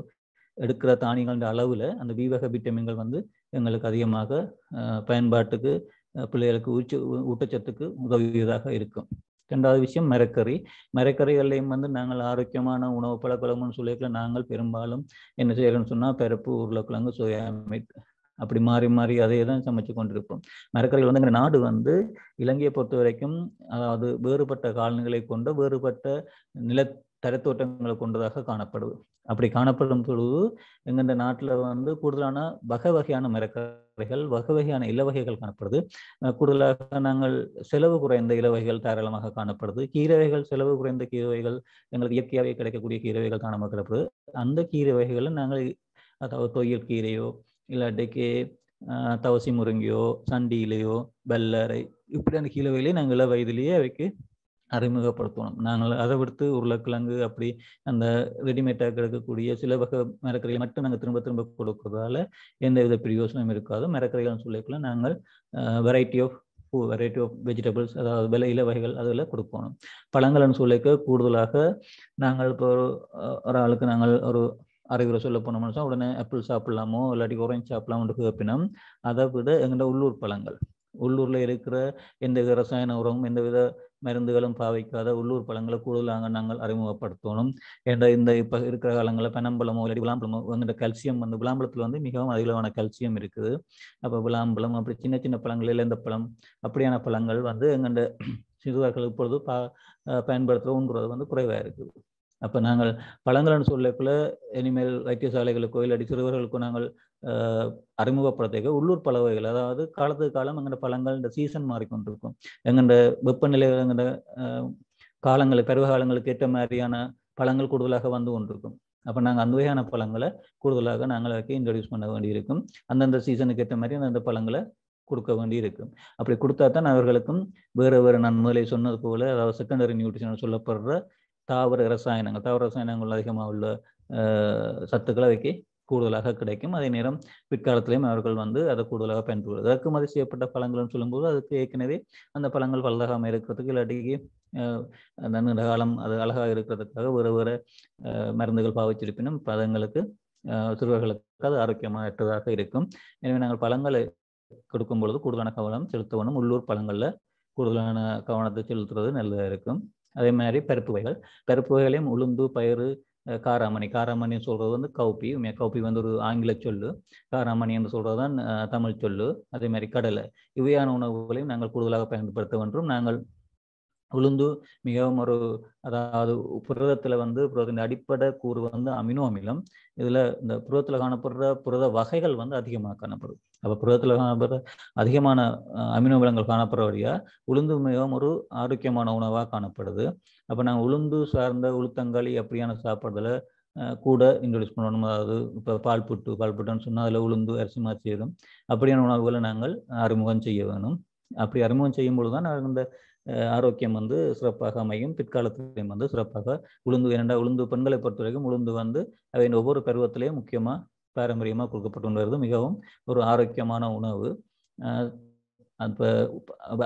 எடுக்கிற தானியங்களின் அளவில் அந்த வீவக விட்டமின்கள் வந்து எங்களுக்கு அதிகமாக பயன்பாட்டுக்கு பிள்ளைகளுக்கு ஊச்ச ஊட்டச்சத்துக்கு உதவியதாக இருக்கும் ரெண்டாவது விஷயம் மரக்கறி மரக்கறிகள்லையும் வந்து நாங்கள் ஆரோக்கியமான உணவு பழக்கழகம்னு சொல்லியிருக்கோம் நாங்கள் பெரும்பாலும் என்ன செய்யறோம்னு சொன்னால் பருப்பு உருளைக்கிழங்கு சோயா மீட் அப்படி மாறி மாறி அதே தான் சமைச்சு கொண்டிருப்போம் மரக்கறிகள் வந்து எங்கள் நாடு வந்து இலங்கையை பொறுத்த வரைக்கும் அதாவது வேறுபட்ட காலநிலை கொண்ட வேறுபட்ட நில தரத்தோட்டங்களை கொண்டதாக காணப்படுது அப்படி காணப்படும் பொழுது எங்கெந்த நாட்டில் வந்து கூடுதலான வகை வகையான மரக்கரைகள் வகை வகையான இலவகைகள் காணப்படுது கூடுதலாக நாங்கள் செலவு குறைந்த இலவகைகள் தாராளமாக காணப்படுது கீரவைகள் செலவு குறைந்த கீரவைகள் எங்களுக்கு இயற்கையாகவே கிடைக்கக்கூடிய கீரவைகள் காணாமல் கிடப்படுது அந்த கீரவைகளை நாங்கள் அதாவது தொயில் கீரையோ இல்லாட்டிக்கு தவசி முருங்கையோ சண்டியிலையோ வெள்ளரை இப்படியான கீழவையிலே நாங்கள் வயதிலேயே அவைக்கு அறிமுகப்படுத்தணும் நாங்கள் அதை விடுத்து உருளைக்கிழங்கு அப்படி அந்த ரெடிமேடாக கிடைக்கக்கூடிய சில வகை மரக்கறிகளை மட்டும் நாங்கள் திரும்ப திரும்ப கொடுக்கறதால வித பிரயோசனமும் இருக்காது மரக்கறிகள்னு சொல்லிக்கலாம் நாங்கள் வெரைட்டி ஆஃப் பூ வெரைட்டி ஆஃப் வெஜிடபிள்ஸ் அதாவது விலை இல வகைகள் அதில் கொடுக்கணும் பழங்கள்னு சொல்லிக்க கூடுதலாக நாங்கள் இப்போ ஒரு ஆளுக்கு நாங்கள் ஒரு அறிவுரை சொல்ல போனோம்னு உடனே ஆப்பிள் சாப்பிடலாமோ இல்லாட்டி ஆரஞ்சு சாப்பிடலாமோன்னு கேப்பினோம் அதை விட எங்கள்கிட்ட உள்ளூர் பழங்கள் உள்ளூரில் இருக்கிற எந்த வித ரசாயன எந்த எந்தவித மருந்துகளும் பாவிக்காத உள்ளூர் பழங்களை கூடுதலாக நாங்கள் அறிமுகப்படுத்தணும் என்ற இந்த இப்போ இருக்கிற காலங்களில் பனம்பழம் இல்லாட்டி விளாம்பழமோ வந்துட்டு கல்சியம் வந்து விளாம்பழத்தில் வந்து மிகவும் அதிகளவான கல்சியம் இருக்குது அப்போ விளாம்பழம் அப்படி சின்ன சின்ன பழங்கள் இந்த பழம் அப்படியான பழங்கள் வந்து எங்கள்ட சிறுவர்கள் இப்பொழுது பா பயன்படுத்துகிற உண்கிறது வந்து குறைவாக இருக்குது அப்போ நாங்கள் பழங்கள்னு சொல்லக்குள்ள இனிமேல் வைத்தியசாலைகளுக்கோ இல்லாட்டி சிறுவர்களுக்கோ நாங்கள் அறிமுகப்படுத்திக்க உள்ளூர் பல வகைகள் அதாவது காலத்துக்கு காலம் எங்கள்ட பழங்கள் இந்த சீசன் மாறிக்கொண்டிருக்கும் எங்கள்ட வெப்பநிலை எங்கள்ட காலங்கள் பருவ காலங்களுக்கு ஏற்ற மாதிரியான பழங்கள் கூடுதலாக வந்து கொண்டிருக்கும் அப்போ நாங்கள் அந்த வகையான பழங்களை கூடுதலாக நாங்கள் இன்ட்ரடியூஸ் பண்ண வேண்டியிருக்கும் அந்தந்த சீசனுக்கு ஏற்ற மாதிரி அந்தந்த பழங்களை கொடுக்க வேண்டி இருக்கும் அப்படி கொடுத்தா தான் அவர்களுக்கும் வேறு வேறு நான் முதலே சொன்னது போல அதாவது செகண்டரி நியூட்ரிஷன் சொல்லப்படுற தாவர ரசாயனங்கள் தாவர ரசாயனங்கள் அதிகமாக உள்ள சத்துக்களை வைக்க கூடுதலாக கிடைக்கும் அதே நேரம் பிற்காலத்திலையும் அவர்கள் வந்து அதை கூடுதலாக பயன்படுவார் இறக்குமதி செய்யப்பட்ட பழங்கள்னு சொல்லும்போது அதுக்கு ஏற்கனவே அந்த பழங்கள் பல்லகாமல் இருக்கிறதுக்கு இல்லாட்டிக்கு அந்த காலம் அது அழகாக இருக்கிறதுக்காக வேறு வேறு மருந்துகள் பாவிச்சிருப்பினும் பழங்களுக்கு சிறுவர்களுக்கு அது ஆரோக்கியமற்றதாக இருக்கும் எனவே நாங்கள் பழங்களை கொடுக்கும் பொழுது கூடுதலான கவனம் செலுத்தவனும் உள்ளூர் பழங்களில் கூடுதலான கவனத்தை செலுத்துறது நல்லதாக இருக்கும் அதே மாதிரி பருப்பு வகைகள் பருப்பு வகைகளையும் உளுந்து பயிறு காராமணி காராமணி சொல்கிறது வந்து கௌப்பி கௌப்பி வந்து ஒரு ஆங்கில சொல்லு காராமணி என்று சொல்கிறது தான் தமிழ் சொல்லு அதே மாதிரி கடலை இவையான உணவுகளையும் நாங்கள் கூடுதலாக பயன்படுத்த வேண்டும் நாங்கள் உளுந்து மிகவும் ஒரு அதாவது புரதத்தில் வந்து புரதத்தின் அடிப்படை கூறு வந்து அமினோ அமிலம் இதில் இந்த புரதத்தில் காணப்படுற புரத வகைகள் வந்து அதிகமாக காணப்படும் அப்போ புரதத்தில் காணப்படுற அதிகமான அமினோ அமிலங்கள் காணப்படுற வழியாக உளுந்து மிகவும் ஒரு ஆரோக்கியமான உணவாக காணப்படுது அப்போ நாங்கள் உளுந்து சார்ந்த உளுத்தங்காளி அப்படியான சாப்பாடுல கூட இன்ட்ரடியூஸ் பண்ணணும் அதாவது இப்போ பால் புட்டு பால் புட்டுன்னு சொன்னால் அதில் உளுந்து அரிசி மாற்றியதும் அப்படியான உணவுகளை நாங்கள் அறிமுகம் செய்ய வேணும் அப்படி அறிமுகம் செய்யும்பொழுது தான் நாங்கள் இந்த ஆரோக்கியம் வந்து சிறப்பாக அமையும் பிற்காலத்திலையும் வந்து சிறப்பாக உளுந்து இரண்டா உளுந்து பெண்களை பொறுத்த வரைக்கும் உளுந்து வந்து அவையின் ஒவ்வொரு பருவத்திலையும் முக்கியமாக பாரம்பரியமாக கொடுக்கப்பட்டு வருது மிகவும் ஒரு ஆரோக்கியமான உணவு அப்போ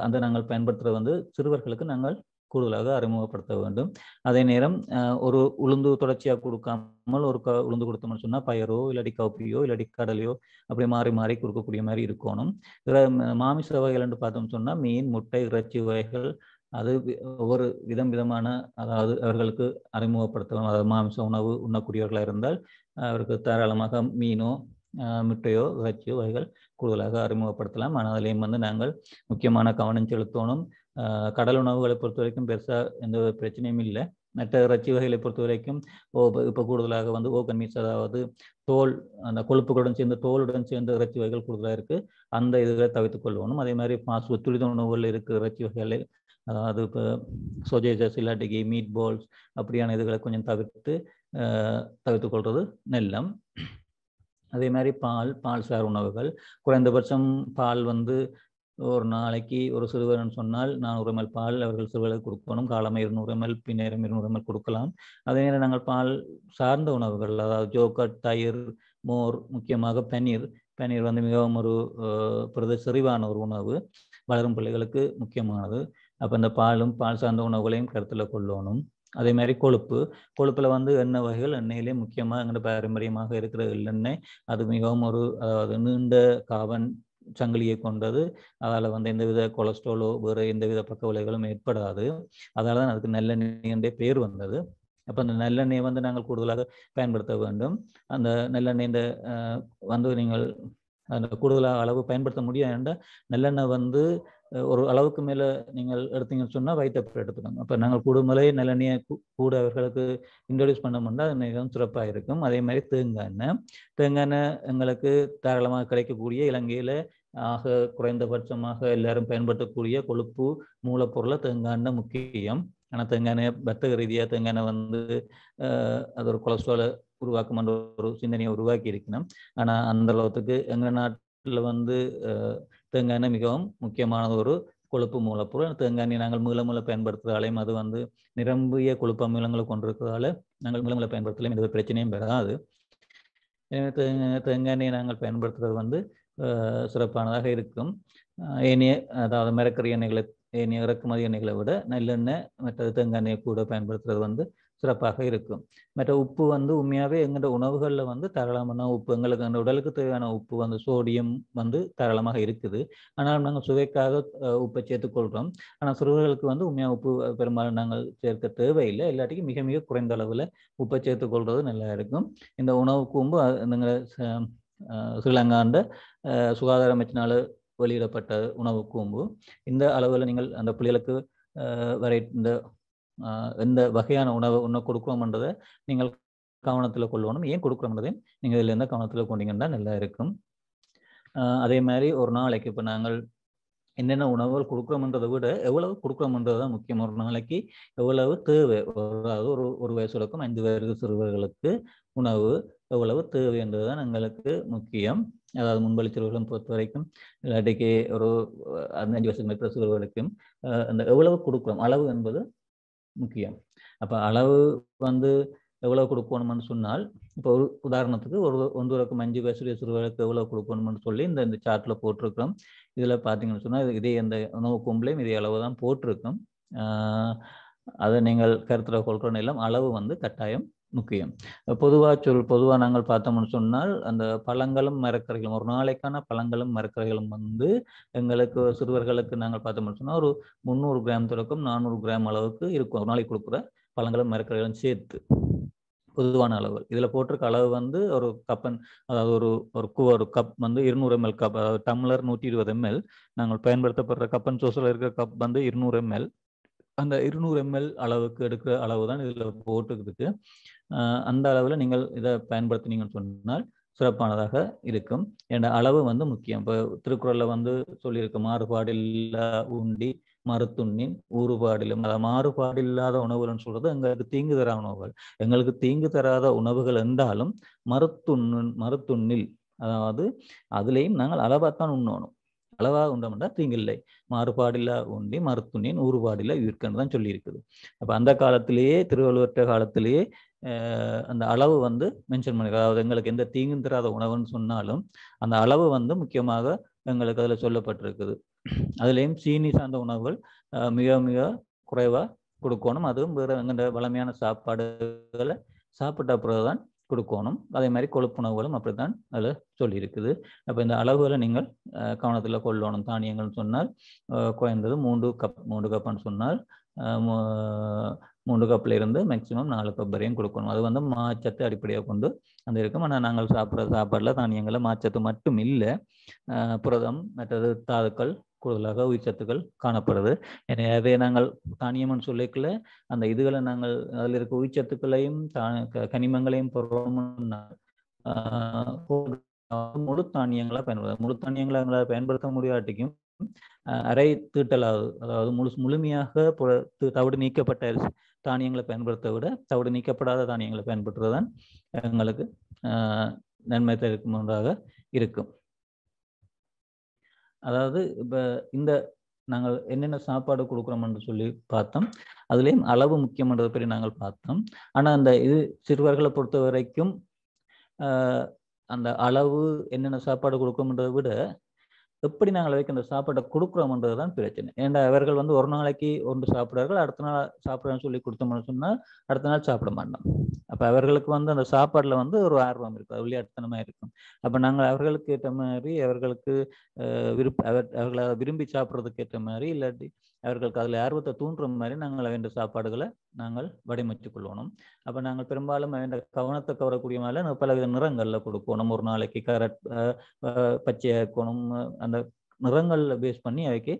அந்த நாங்கள் பயன்படுத்துகிற வந்து சிறுவர்களுக்கு நாங்கள் கூடுதலாக அறிமுகப்படுத்த வேண்டும் அதே நேரம் ஒரு உளுந்து தொடர்ச்சியாக கொடுக்காமல் ஒரு க உளுந்து கொடுத்தோம்னு சொன்னால் பயரோ இல்லாட்டி கவுப்பியோ இல்லாட்டி கடலையோ அப்படி மாறி மாறி கொடுக்கக்கூடிய மாதிரி இருக்கணும் மாமிச வகைகள்னு பார்த்தோம்னு சொன்னால் மீன் முட்டை இறைச்சி வகைகள் அது ஒவ்வொரு விதம் விதமான அதாவது அவர்களுக்கு அறிமுகப்படுத்தணும் அதாவது மாமிச உணவு உண்ணக்கூடியவர்களாக இருந்தால் அவருக்கு தாராளமாக மீனோ முட்டையோ இறைச்சியோ வகைகள் கூடுதலாக அறிமுகப்படுத்தலாம் ஆனால் அதிலையும் வந்து நாங்கள் முக்கியமான கவனம் செலுத்தணும் கடல் உணவுகளை பொறுத்த வரைக்கும் பெருசாக எந்த ஒரு பிரச்சனையும் இல்லை மற்ற இறைச்சி வகைகளை பொறுத்த வரைக்கும் ஓ இப்போ கூடுதலாக வந்து ஓக்கன் மீன்ஸ் அதாவது தோல் அந்த கொழுப்புகளுடன் சேர்ந்த தோலுடன் சேர்ந்த இறைச்சி வகைகள் கூடுதலாக இருக்குது அந்த இதுகளை தவிர்த்து கொள்ளணும் அதே மாதிரி மாசு துரித உணவுகளில் இருக்கிற இறைச்சி வகைகளை அதாவது இப்போ சோஜேஜஸ் இல்லாட்டிக்கு மீட் பால்ஸ் அப்படியான இதுகளை கொஞ்சம் தவிர்த்து தவிர்த்து கொள்வது நெல்லம் அதே மாதிரி பால் பால் சார் உணவுகள் குறைந்தபட்சம் பால் வந்து ஒரு நாளைக்கு ஒரு சிறுவர்னு சொன்னால் நான் ஒரு எம்எல் பால் அவர்கள் சிறுவர்களுக்கு கொடுக்கணும் காலம் இருநூறு எம்எல் பின்னேரம் இருநூறு எம்எல் கொடுக்கலாம் அதே நேரம் நாங்கள் பால் சார்ந்த உணவுகள் அதாவது ஜோக்கட் தயிர் மோர் முக்கியமாக பன்னீர் பன்னீர் வந்து மிகவும் ஒரு பிரத செறிவான ஒரு உணவு வளரும் பிள்ளைகளுக்கு முக்கியமானது அப்போ அந்த பாலும் பால் சார்ந்த உணவுகளையும் கருத்தில் கொள்ளணும் அதே மாதிரி கொழுப்பு கொழுப்பில் வந்து எண்ணெய் வகைகள் எண்ணெயிலே முக்கியமாக எங்கள்கிட்ட பாரம்பரியமாக இருக்கிற எள்ளெண்ணெய் அது மிகவும் ஒரு அதாவது நீண்ட காவன் சங்கிலியை கொண்டது அதால் வந்து எந்தவித கொலஸ்ட்ராலோ வேறு எந்தவித பக்க விளைவுகளும் ஏற்படாது அதால் தான் அதுக்கு நல்லெண்ணெய் பேர் வந்தது அப்போ அந்த நல்லெண்ணெயை வந்து நாங்கள் கூடுதலாக பயன்படுத்த வேண்டும் அந்த நல்லெண்ணெய் இந்த வந்து நீங்கள் அந்த கூடுதலாக அளவு பயன்படுத்த முடியாது என்றால் நல்லெண்ணெய் வந்து ஒரு அளவுக்கு மேலே நீங்கள் எடுத்தீங்கன்னு சொன்னால் வைத்தப்ப எடுத்துக்கணும் அப்போ நாங்கள் குடுமலை நிலனியை கூட அவர்களுக்கு இன்ட்ரடியூஸ் பண்ணோம்னா அது மிகவும் சிறப்பாக இருக்கும் அதே மாதிரி தேங்காய் எண்ணெய் தேங்காய் எண்ணெய் எங்களுக்கு தாராளமாக கிடைக்கக்கூடிய இலங்கையில் ஆக குறைந்தபட்சமாக எல்லாரும் பயன்படுத்தக்கூடிய கொழுப்பு மூலப்பொருளை தேங்காய் எண்ணெய் முக்கியம் ஆனால் தேங்காய் எண்ணெய் வர்த்தக ரீதியாக தேங்காய் எண்ணெய் வந்து அது ஒரு கொலஸ்ட்ரால உருவாக்கும் என்ற ஒரு சிந்தனையை உருவாக்கி இருக்கணும் ஆனா அந்த அளவுக்கு எங்கள் நாட்டில் வந்து தேங்காய் மிகவும் முக்கியமான ஒரு கொழுப்பு மூலப்பொருள் தேங்காய் நாங்கள் மீள மூல பயன்படுத்துறதாலையும் அது வந்து நிரம்பிய கொழுப்பு அமிலங்களை கொண்டிருக்கிறதால நாங்கள் மீள மூல பயன்படுத்தலையும் எந்த பிரச்சனையும் பெறாது எனவே தேங்காய் எண்ணெயை நாங்கள் பயன்படுத்துறது வந்து சிறப்பானதாக இருக்கும் ஏனைய அதாவது மரக்கறி எண்ணெய்களை ஏனைய இறக்குமதி எண்ணெய்களை விட நல்லெண்ணெய் மற்றது தேங்காய் எண்ணெயை கூட பயன்படுத்துறது வந்து சிறப்பாக இருக்கும் மற்ற உப்பு வந்து உண்மையாகவே எங்கள்ட உணவுகளில் வந்து தரளமான உப்பு எங்களுக்கு அந்த உடலுக்கு தேவையான உப்பு வந்து சோடியம் வந்து தரளமாக இருக்குது ஆனால் நாங்கள் சுவைக்காக உப்பை சேர்த்துக்கொள்கிறோம் ஆனால் சிறுவர்களுக்கு வந்து உண்மையாக உப்பு பெரும்பாலும் நாங்கள் சேர்க்க தேவையில்லை இல்லாட்டிக்கு மிக மிக குறைந்த அளவில் உப்பை சேர்த்துக்கொள்வது நல்லா இருக்கும் இந்த உணவு கூம்பு நீங்கள் ஸ்ரீலங்காண்ட சுகாதார அமைச்சினால் வெளியிடப்பட்ட உணவு கூம்பு இந்த அளவில் நீங்கள் அந்த பிள்ளைகளுக்கு வரை இந்த எந்த வகையான உணவை உணவு கொடுக்குறோம்ன்றதை நீங்கள் கவனத்தில் கொள்ளணும் ஏன் கொடுக்குறோம்ன்றதையும் நீங்கள் இதில் இருந்தால் கவனத்தில் கொண்டீங்கன்னா நல்லா இருக்கும் அதே மாதிரி ஒரு நாளைக்கு இப்போ நாங்கள் என்னென்ன உணவுகள் கொடுக்குறோம்ன்றதை விட எவ்வளவு கொடுக்குறோம்ன்றது தான் முக்கியம் ஒரு நாளைக்கு எவ்வளவு தேவை அதாவது ஒரு ஒரு வயசுக்கும் ஐந்து வயது சிறுவர்களுக்கு உணவு எவ்வளவு தேவை தான் எங்களுக்கு முக்கியம் அதாவது முன்பள்ளி சிறுவர்களும் பொறுத்த வரைக்கும் இல்லாட்டிக்கு ஒரு அஞ்சு வயசுக்கு மேற்பட்ட சிறுவர்களுக்கும் அந்த எவ்வளவு கொடுக்குறோம் அளவு என்பது முக்கியம் அப்போ அளவு வந்து எவ்வளோ கொடுக்கணும்னு சொன்னால் இப்போ ஒரு உதாரணத்துக்கு ஒரு ஒன்றுக்கும் அஞ்சு பேசுடைய சிறுவர்களுக்கு எவ்வளோ கொடுக்கணும்னு சொல்லி இந்த இந்த சார்ட்டில் போட்டிருக்கிறோம் இதில் பார்த்தீங்கன்னு சொன்னால் இதே எந்த உணவு கும்பலையும் இதே அளவு தான் போட்டிருக்கோம் அதை நீங்கள் கருத்தில் கொள்கிற நிலம் அளவு வந்து கட்டாயம் முக்கியம் பொதுவாக சொல் பொதுவாக நாங்கள் பார்த்தோம்னு சொன்னால் அந்த பழங்களும் மரக்கரைகளும் ஒரு நாளைக்கான பழங்களும் மரக்கரைகளும் வந்து எங்களுக்கு சிறுவர்களுக்கு நாங்கள் பார்த்தோம்னு சொன்னால் ஒரு முந்நூறு கிராம் தொடக்கம் நானூறு கிராம் அளவுக்கு இருக்கும் ஒரு நாளைக்கு கொடுக்குற பழங்களும் மரக்கரைகளும் சேர்த்து பொதுவான அளவு இதில் போட்டிருக்க அளவு வந்து ஒரு கப்பன் அதாவது ஒரு ஒரு ஒரு கப் வந்து இருநூறு எம்எல் கப் அதாவது டம்ளர் நூற்றி இருபது எம்எல் நாங்கள் பயன்படுத்தப்படுற கப்பன் சோசில் இருக்கிற கப் வந்து இருநூறு எம்எல் அந்த இருநூறு எம்எல் அளவுக்கு எடுக்கிற அளவு தான் இதில் போட்டுக்கிறதுக்கு அந்த அளவில் நீங்கள் இதை பயன்படுத்தினீங்கன்னு சொன்னால் சிறப்பானதாக இருக்கும் என்ற அளவு வந்து முக்கியம் இப்போ திருக்குறளில் வந்து சொல்லியிருக்க மாறுபாடில்லா உண்டி மருத்துண்ணின் ஊறுபாடிலும் மாறுபாடு இல்லாத உணவுகள்னு சொல்றது எங்களுக்கு தீங்கு தரா உணவுகள் எங்களுக்கு தீங்கு தராத உணவுகள் என்றாலும் மறுத்துண்ணு மருத்துண்ணில் அதாவது அதுலேயும் நாங்கள் அளவாகத்தான் உண்ணணும் அளவாக உண்டோம்னா தீங்கில்லை மாறுபாடில்லா உண்டி மருத்துண்ணின் ஊறுபாடில்லா இருக்குன்னு தான் சொல்லியிருக்குது அப்போ அந்த காலத்திலேயே திருவள்ளுவற்ற காலத்திலேயே அந்த அளவு வந்து மென்ஷன் பண்ணிருக்காரு அதாவது எங்களுக்கு எந்த தீங்கும் தராத உணவுன்னு சொன்னாலும் அந்த அளவு வந்து முக்கியமாக எங்களுக்கு அதில் சொல்லப்பட்டிருக்குது அதுலேயும் சீனி சார்ந்த உணவுகள் மிக மிக குறைவாக கொடுக்கணும் அதுவும் வேறு எங்கள்கிட்ட வளமையான சாப்பாடுகளை சாப்பிட்ட பிறகு தான் கொடுக்கணும் அதே மாதிரி கொழுப்புணவுகளும் அப்படி தான் அதில் சொல்லியிருக்குது அப்போ இந்த அளவுகளை நீங்கள் கவனத்தில் கொள்ளணும் தானியங்கள்னு சொன்னால் குறைந்தது மூன்று கப் மூன்று கப்புன்னு சொன்னால் மூன்று கப்பில் இருந்து மேக்ஸிமம் நாலு கப் வரையும் கொடுக்கணும் அது வந்து மாச்சத்தை அடிப்படையாக கொண்டு அந்த இருக்கும் ஆனால் நாங்கள் சாப்பிட்ற சாப்பாடில் தானியங்களில் மாச்சத்து மட்டும் இல்லை புரதம் மற்றது தாதுக்கள் கூடுதலாக உயிர் சத்துக்கள் காணப்படுது எனவே நாங்கள் தானியம்னு சொல்லிக்கல அந்த இதுகளை நாங்கள் அதில் இருக்க உயிர் சத்துக்களையும் கனிமங்களையும் முழு தானியங்களாக பயன்படுத்த முழு தானியங்களை எங்களால் பயன்படுத்த முடியாட்டிக்கும் அரை தீட்டலாவது அதாவது முழு முழுமையாக தவிடு நீக்கப்பட்ட அரிசி தானியங்களை பயன்படுத்த விட தவிடு நீக்கப்படாத தானியங்களை பயன்படுத்துறதுதான் எங்களுக்கு நன்மை தருக்கும் ஒன்றாக இருக்கும் அதாவது இப்போ இந்த நாங்கள் என்னென்ன சாப்பாடு கொடுக்குறோம்னு சொல்லி பார்த்தோம் அதுலேயும் அளவு முக்கியமன்றதை பற்றி நாங்கள் பார்த்தோம் ஆனால் அந்த இது சிறுவர்களை பொறுத்த வரைக்கும் அந்த அளவு என்னென்ன சாப்பாடு கொடுக்கணும்ன்றதை விட எப்படி நாங்கள் வைக்க இந்த சாப்பாட்டை கொடுக்குறோம்ன்றது தான் பிரச்சனை ஏன்னா அவர்கள் வந்து ஒரு நாளைக்கு ஒன்று சாப்பிடுவார்கள் அடுத்த நாள் சாப்பிட்றேன்னு சொல்லி கொடுத்தோம்னு சொன்னால் அடுத்த நாள் சாப்பிட மாட்டோம் அப்போ அவர்களுக்கு வந்து அந்த சாப்பாட்டில் வந்து ஒரு ஆர்வம் இருக்கும் விளையாட்டுத்தனமாக இருக்கும் அப்போ நாங்கள் அவர்களுக்கு ஏற்ற மாதிரி அவர்களுக்கு விருப்ப அவர் அவர்களை விரும்பி சாப்பிட்றதுக்கு ஏற்ற மாதிரி இல்லாட்டி அவர்களுக்கு அதில் ஆர்வத்தை தூண்டுற மாதிரி நாங்கள் வேண்ட சாப்பாடுகளை நாங்கள் வடிமைச்சு கொள்ளணும் அப்போ நாங்கள் பெரும்பாலும் அவன் கவனத்தை கவரக்கூடிய மாதிரி பலவித நிறங்களில் கொடுப்போம் ஒரு நாளைக்கு கரட் பச்சையாக இருக்கணும் அந்த நிறங்களில் பேஸ் பண்ணி அவைக்கு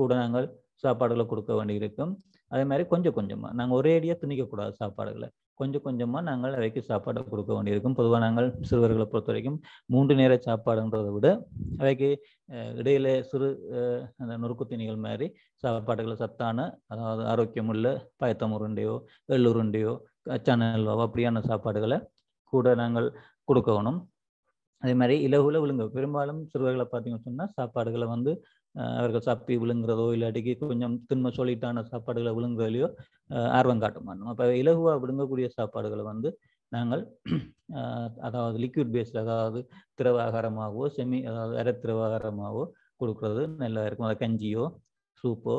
கூட நாங்கள் சாப்பாடுகளை கொடுக்க வேண்டியிருக்கும் அதே மாதிரி கொஞ்சம் கொஞ்சமாக நாங்கள் ஒரேடியாக திணிக்கக்கூடாது சாப்பாடுகளை கொஞ்சம் கொஞ்சமாக நாங்கள் அவைக்கு சாப்பாடை கொடுக்க வேண்டியிருக்கும் பொதுவாக நாங்கள் சிறுவர்களை பொறுத்த வரைக்கும் மூன்று நேர சாப்பாடுன்றதை விட அவைக்கு இடையில சிறு அந்த நொறுக்கு தீனிகள் மாதிரி சாப்பாடுகளை சத்தான அதாவது ஆரோக்கியமுள்ள பயத்தம் உருண்டையோ எள்ளுருண்டையோ அச்சான அப்படியான சாப்பாடுகளை கூட நாங்கள் கொடுக்கணும் அதே மாதிரி இலகுல விழுங்க பெரும்பாலும் சிறுவர்களை பார்த்தீங்கன்னு சொன்னால் சாப்பாடுகளை வந்து அவர்கள் சப்பி விழுங்குறதோ இல்லாட்டிக்கு கொஞ்சம் திண்ம சொல்லிட்டான சாப்பாடுகளை விழுங்குறதுலையோ ஆர்வம் காட்ட மாட்டோம் அப்போ இலகுவாக விழுங்கக்கூடிய சாப்பாடுகளை வந்து நாங்கள் அதாவது லிக்விட் பேஸ்ட் அதாவது திரவ ஆகாரமாகவோ செமி அதாவது அரை திரவ ஆகாரமாகவோ கொடுக்குறது நல்லா இருக்கும் அதை கஞ்சியோ சூப்போ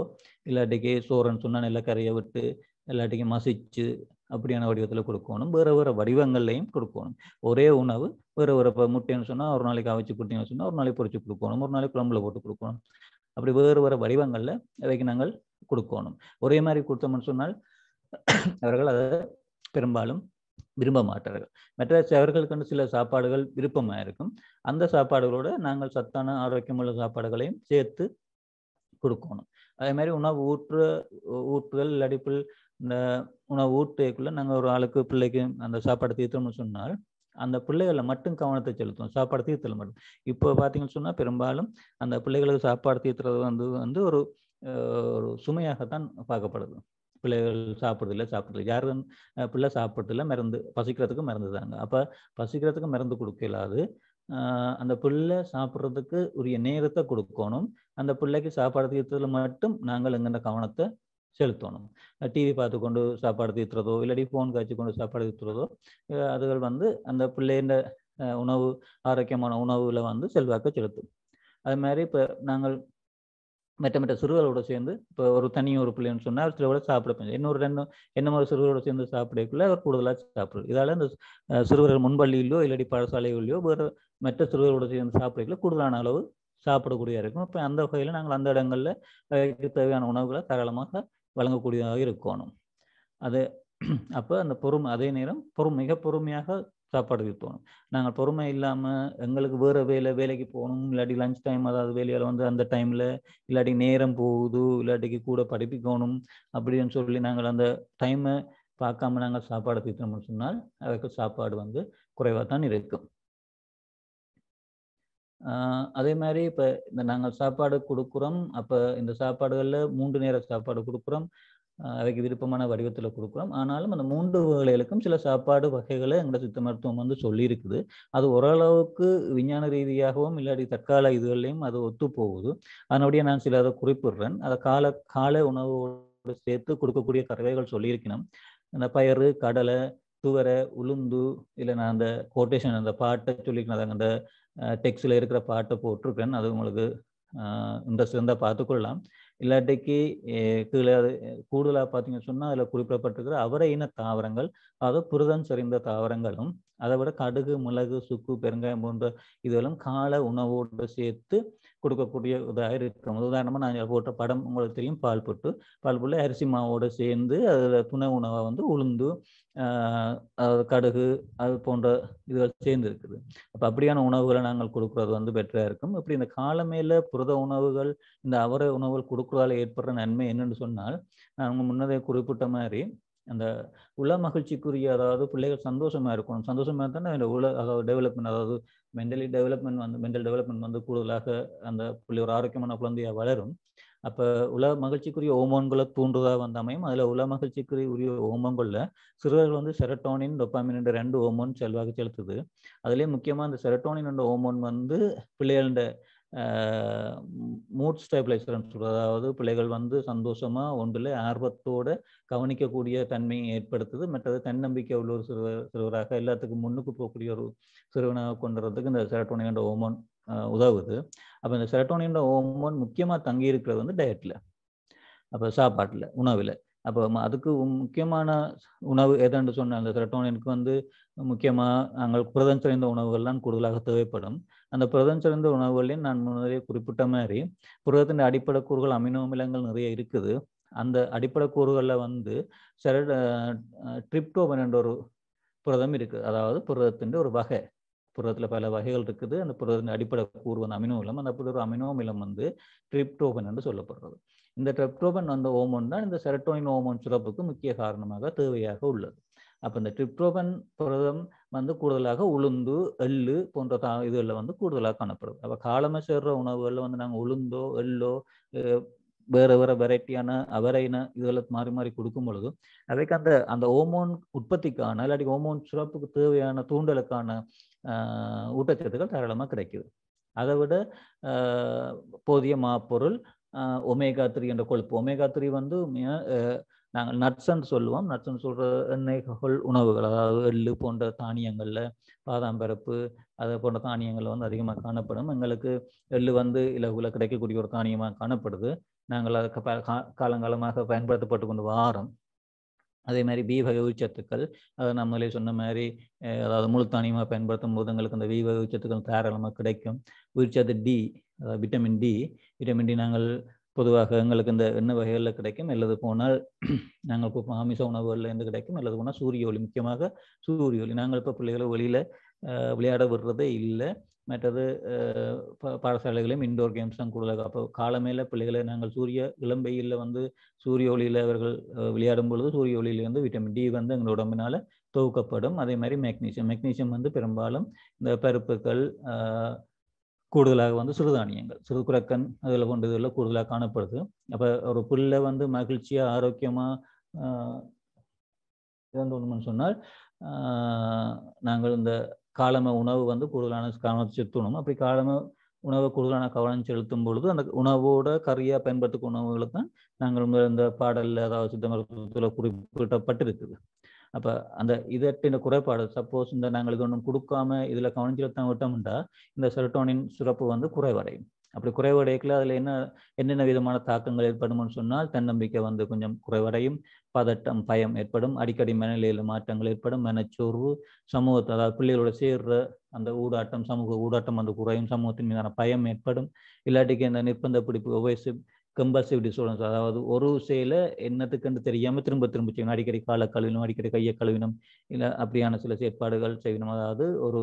இல்லாட்டிக்கு சோறுன்னு சொன்னால் நல்ல கரையை விட்டு இல்லாட்டிக்கு மசிச்சு அப்படியான வடிவத்தில் கொடுக்கணும் வேறு வேறு வடிவங்கள்லையும் கொடுக்கணும் ஒரே உணவு வேறு வேறு இப்போ முட்டைன்னு சொன்னால் ஒரு நாளைக்கு அவிச்சு கொடுத்தீங்கன்னு சொன்னால் ஒரு நாளைக்கு பொறிச்சு கொடுக்கணும் ஒரு நாளைக்கு குழம்புல போட்டு கொடுக்கணும் அப்படி வேறு வேறு வடிவங்களில் அதைக்கு நாங்கள் கொடுக்கணும் ஒரே மாதிரி கொடுத்தோம்னு சொன்னால் அவர்கள் அதை பெரும்பாலும் விரும்ப மாட்டார்கள் மற்ற அவர்களுக்கு சில சாப்பாடுகள் விருப்பமாக இருக்கும் அந்த சாப்பாடுகளோட நாங்கள் சத்தான ஆரோக்கியமுள்ள சாப்பாடுகளையும் சேர்த்து கொடுக்கணும் அதே மாதிரி உணவு ஊற்று ஊற்றுதல் அடிப்பில் இந்த உணவு ஊட்டுக்குள்ளே நாங்கள் ஒரு ஆளுக்கு பிள்ளைக்கு அந்த சாப்பாடு தீர்த்தோம்னு சொன்னால் அந்த பிள்ளைகளை மட்டும் கவனத்தை செலுத்தும் சாப்பாடு தீர்த்தல் மட்டும் இப்போ பார்த்தீங்கன்னு சொன்னால் பெரும்பாலும் அந்த பிள்ளைகளுக்கு சாப்பாடு தீர்த்துறது வந்து வந்து ஒரு ஒரு சுமையாகத்தான் பார்க்கப்படுது பிள்ளைகள் சாப்பிட்றதில்ல சாப்பிட்றது யாரும் பிள்ளை சாப்பிட்றதில்ல மருந்து பசிக்கிறதுக்கு மருந்து தாங்க அப்போ பசிக்கிறதுக்கு மருந்து கொடுக்கலாது அந்த பிள்ளை சாப்பிட்றதுக்கு உரிய நேரத்தை கொடுக்கணும் அந்த பிள்ளைக்கு சாப்பாடு தீர்த்ததில் மட்டும் நாங்கள் எங்கள் கவனத்தை செலுத்தணும் டிவி பார்த்து கொண்டு சாப்பாடு தீர்த்துறதோ இல்லாட்டி ஃபோன் காய்ச்சி கொண்டு சாப்பாடு தீர்த்துறதோ அதுகள் வந்து அந்த பிள்ளையின் உணவு ஆரோக்கியமான உணவுல வந்து செல்வாக்க செலுத்தும் அது மாதிரி இப்போ நாங்கள் மெட்ட மெட்ட சிறுவர்களோட சேர்ந்து இப்போ ஒரு தனி ஒரு பிள்ளைன்னு சொன்னால் சிலவோட சாப்பிட இன்னொரு ரெண்டு என்ன மாதிரி சிறுவர்களோட சேர்ந்து சாப்பிடக்குள்ள அவர் கூடுதலாக சாப்பிடுறது இதால் அந்த சிறுவர்கள் முன்பள்ளியிலோ இல்லாடி பாடசாலைகளிலோ வேறு மெட்ட சிறுவர்களோட சேர்ந்து சாப்பிடக்குள்ள கூடுதலான அளவு சாப்பிடக்கூடிய இருக்கும் இப்போ அந்த வகையில் நாங்கள் அந்த இடங்களில் தேவையான உணவுகளை தாராளமாக வழங்கக்கூடியதாக இருக்கணும் அது அப்போ அந்த பொறுமை அதே நேரம் பொறுமை மிக பொறுமையாக சாப்பாடு தோணும் நாங்கள் பொறுமை இல்லாமல் எங்களுக்கு வேறு வேலை வேலைக்கு போகணும் இல்லாட்டி லஞ்ச் டைம் அதாவது வேலையில் வந்து அந்த டைமில் இல்லாட்டி நேரம் போகுது இல்லாட்டிக்கு கூட படிப்பிக்கணும் அப்படின்னு சொல்லி நாங்கள் அந்த டைமை பார்க்காம நாங்கள் சாப்பாடு தீர்த்தோம்னு சொன்னால் அதுக்கு சாப்பாடு வந்து குறைவாக தான் இருக்கும் அதே மாதிரி இப்போ இந்த நாங்கள் சாப்பாடு கொடுக்குறோம் அப்போ இந்த சாப்பாடுகளில் மூன்று நேர சாப்பாடு கொடுக்குறோம் அதுக்கு விருப்பமான வடிவத்தில் கொடுக்குறோம் ஆனாலும் அந்த மூன்று வகைகளுக்கும் சில சாப்பாடு வகைகளை எங்களோட சித்த மருத்துவம் வந்து சொல்லியிருக்குது அது ஓரளவுக்கு விஞ்ஞான ரீதியாகவும் இல்லாட்டி தற்கால இதுகளையும் அது ஒத்து போகுது அதனுடைய நான் சில அதை குறிப்பிடுறேன் அதை கால கால உணவோடு சேர்த்து கொடுக்கக்கூடிய கறவைகள் சொல்லியிருக்கணும் இந்த பயறு கடலை துவரை உளுந்து இல்லை நான் அந்த கோட்டேஷன் அந்த பாட்டை சொல்லியிருக்கேன் அந்த டெக்ஸ்டில் இருக்கிற பாட்டை போட்டிருக்கேன் அது உங்களுக்கு இன்ட்ரெஸ்ட் இருந்தால் பார்த்துக்கொள்ளலாம் இல்லாட்டிக்கு கீழே அது கூடுதலாக பார்த்தீங்கன்னு சொன்னால் அதில் குறிப்பிடப்பட்டிருக்கிற அவர இன தாவரங்கள் அதாவது புரதம் சரிந்த தாவரங்களும் அதை விட கடுகு மிளகு சுக்கு பெருங்காயம் போன்ற இதெல்லாம் கால உணவோடு சேர்த்து கொடுக்கக்கூடிய இதாக இருக்கும் உதாரணமாக நாங்கள் போட்ட படம் உங்களுக்கு தெரியும் பால் போட்டு பால் போட்டு அரிசி மாவோடு சேர்ந்து அதில் துணை உணவை வந்து உளுந்து கடுகு அது போன்ற இதுகள் சேர்ந்து இருக்குது அப்போ அப்படியான உணவுகளை நாங்கள் கொடுக்குறது வந்து பெட்டராக இருக்கும் இப்படி இந்த காலமேல புரத உணவுகள் இந்த அவரை உணவுகள் கொடுக்குறதால ஏற்படுற நன்மை என்னென்னு சொன்னால் நான் முன்னதே குறிப்பிட்ட மாதிரி அந்த உள மகிழ்ச்சிக்குரிய அதாவது பிள்ளைகள் சந்தோஷமா இருக்கணும் சந்தோஷமா தானே இந்த உல அதாவது டெவலப்மெண்ட் அதாவது மென்டலி டெவலப்மெண்ட் வந்து மென்டல் டெவலப்மெண்ட் வந்து கூடுதலாக அந்த பிள்ளை ஒரு ஆரோக்கியமான குழந்தையா வளரும் அப்போ உல மகிழ்ச்சிக்குரிய ஓமோன்களை தூண்டுதாக வந்தாமையும் அமையும் அதில் உல மகிழ்ச்சிக்குரிய உரிய ஹோமோன்களில் சிறுவர்கள் வந்து செரட்டோனின் டொப்பாமின் ரெண்டு ஓமோன் செல்வாக செலுத்துது அதுலேயே முக்கியமாக அந்த செரட்டோனின் ஓமோன் ஹோமோன் வந்து பிள்ளைகளோட மூட் ஸ்டெபிலைசர்னு சொல்கிறது அதாவது பிள்ளைகள் வந்து சந்தோஷமாக ஒன்றில் ஆர்வத்தோடு கவனிக்கக்கூடிய தன்மையை ஏற்படுத்துது மற்றது தன்னம்பிக்கை உள்ள ஒரு சிறுவர் சிறுவராக எல்லாத்துக்கும் முன்னுக்கு போகக்கூடிய ஒரு சிறுவனாக கொண்டு இந்த செரட்டோனியோட ஓமோன் உதவுது அப்போ இந்த செரட்டோனியோட ஓமோன் முக்கியமாக தங்கி இருக்கிறது வந்து டயட்டில் அப்போ சாப்பாட்டில் உணவில் அப்போ அதுக்கு முக்கியமான உணவு எதுன்னு சொன்ன அந்த செரட்டோனியனுக்கு வந்து முக்கியமாக நாங்கள் புரதம் சேர்ந்த உணவுகள்லாம் கூடுதலாக தேவைப்படும் அந்த புரதம் சார்ந்த உணவுகளையும் நான் முன்னரே குறிப்பிட்ட மாதிரி புரதத்தின் அடிப்படை கூறுகள் அமினோ அமிலங்கள் நிறைய இருக்குது அந்த அடிப்படை கூறுகளில் வந்து சில ட்ரிப்டோபன் என்ற ஒரு புரதம் இருக்குது அதாவது புரதத்தின் ஒரு வகை புரதத்தில் பல வகைகள் இருக்குது அந்த புரதத்தின் அடிப்படை கூறு வந்து அமினோ அமிலம் அந்த புரத அமினோ அமிலம் வந்து ட்ரிப்டோபன் என்று சொல்லப்படுறது இந்த ட்ரிப்டோபன் வந்த ஓமோன் தான் இந்த செரட்டோனின் ஓமோன் சுரப்புக்கு முக்கிய காரணமாக தேவையாக உள்ளது அப்போ இந்த ட்ரிப்ரோபன் புரதம் வந்து கூடுதலாக உளுந்து எள்ளு போன்ற தா இதில் வந்து கூடுதலாக காணப்படுது அப்போ காலமாக சேர்ற உணவுகளில் வந்து நாங்கள் உளுந்தோ எள்ளோ வேறு வேறு வெரைட்டியான அவரைன இதில் மாறி மாறி கொடுக்கும் பொழுது அதைக்கு அந்த அந்த ஓமோன் உற்பத்திக்கான இல்லாட்டி ஓமோன் சுரப்புக்கு தேவையான தூண்டலுக்கான ஊட்டச்சத்துக்கள் தாராளமாக கிடைக்குது அதை விட போதிய மாப்பொருள் ஒமேகா த்ரீ என்ற கொழுப்பு ஒமேகா த்ரீ வந்து நாங்கள் நட்ஸ்ன்னு சொல்லுவோம் நட்ஸ்ன்னு சொல்கிற எண்ணெய்கள் உணவுகள் அதாவது எள்ளு போன்ற தானியங்களில் பாதாம் பருப்பு அது போன்ற தானியங்கள் வந்து அதிகமாக காணப்படும் எங்களுக்கு எள்ளு வந்து இலகுல கிடைக்கக்கூடிய ஒரு தானியமாக காணப்படுது நாங்கள் கா காலங்காலமாக பயன்படுத்தப்பட்டு கொண்டு வாரம் அதே மாதிரி பி வகை உயிர்ச்சத்துக்கள் அதை நம்மளே சொன்ன மாதிரி அதாவது முழு தானியமாக பயன்படுத்தும் போது எங்களுக்கு அந்த வி வகை உயிர்ச்சத்துக்கள் தாராளமாக கிடைக்கும் உயிர்ச்சத்து டி அதாவது விட்டமின் டி விட்டமின் டி நாங்கள் பொதுவாக எங்களுக்கு இந்த எண்ணெய் வகைகளில் கிடைக்கும் அல்லது போனால் நாங்கள் இப்போ மாமிச உணவுகளில் இருந்து கிடைக்கும் அல்லது போனால் சூரிய ஒளி முக்கியமாக சூரிய ஒளி நாங்கள் இப்போ பிள்ளைகளை வெளியில் விளையாட விடுறதே இல்லை மற்றது பாடசாலைகளையும் இண்டோர் கேம்ஸ் தான் கூடுதலாக அப்போ காலமேல பிள்ளைகளை நாங்கள் சூரிய இளம்பெயிலில் வந்து சூரிய ஒளியில் அவர்கள் விளையாடும் பொழுது சூரிய ஒளியிலேருந்து விட்டமின் டி வந்து எங்கள் உடம்பினால் தொகுக்கப்படும் அதே மாதிரி மெக்னீசியம் மெக்னீசியம் வந்து பெரும்பாலும் இந்த பருப்புகள் கூடுதலாக வந்து சிறுதானியங்கள் சிறு குரக்கன் அதில் கொண்டு இதில் கூடுதலாக காணப்படுது அப்போ ஒரு புல்லை வந்து மகிழ்ச்சியாக ஆரோக்கியமாக இறந்துடணும்னு சொன்னால் நாங்கள் இந்த காலம உணவு வந்து கூடுதலான கவனம் செலுத்தணும் அப்படி காலம உணவை கூடுதலான கவனம் செலுத்தும் பொழுது அந்த உணவோட கறியாக பயன்படுத்தும் உணவுகளை தான் நாங்கள் இந்த பாடலில் அதாவது சித்த மருத்துவத்தில் குறிப்பிடப்பட்டிருக்குது அப்போ அந்த இதட்டின குறைபாடு சப்போஸ் இந்த நாங்களுக்கு ஒன்றும் கொடுக்காம இதில் தான் விட்டோம்னா இந்த செரட்டோனின் சுரப்பு வந்து குறைவடையும் அப்படி குறைவடையக்குள்ள அதில் என்ன என்னென்ன விதமான தாக்கங்கள் ஏற்படும்னு சொன்னால் தன்னம்பிக்கை வந்து கொஞ்சம் குறைவடையும் பதட்டம் பயம் ஏற்படும் அடிக்கடி மனநிலையில் மாற்றங்கள் ஏற்படும் மனச்சோர்வு சமூகத்தை அதாவது பிள்ளைகளோட சேர்ற அந்த ஊடாட்டம் சமூக ஊடாட்டம் வந்து குறையும் சமூகத்தின் மீதான பயம் ஏற்படும் இல்லாட்டிக்கு இந்த நிர்பந்த பிடிப்பு வயசு கம்பல்சிவ் டிசோர்டர்ஸ் அதாவது ஒரு செயலை என்னத்துக்குன்னு தெரியாமல் திரும்ப திரும்ப செய்யணும் அடிக்கடி காலை கழுவினும் அடிக்கடி கையை கழுவினும் இல்லை அப்படியான சில செயற்பாடுகள் செய்யணும் அதாவது ஒரு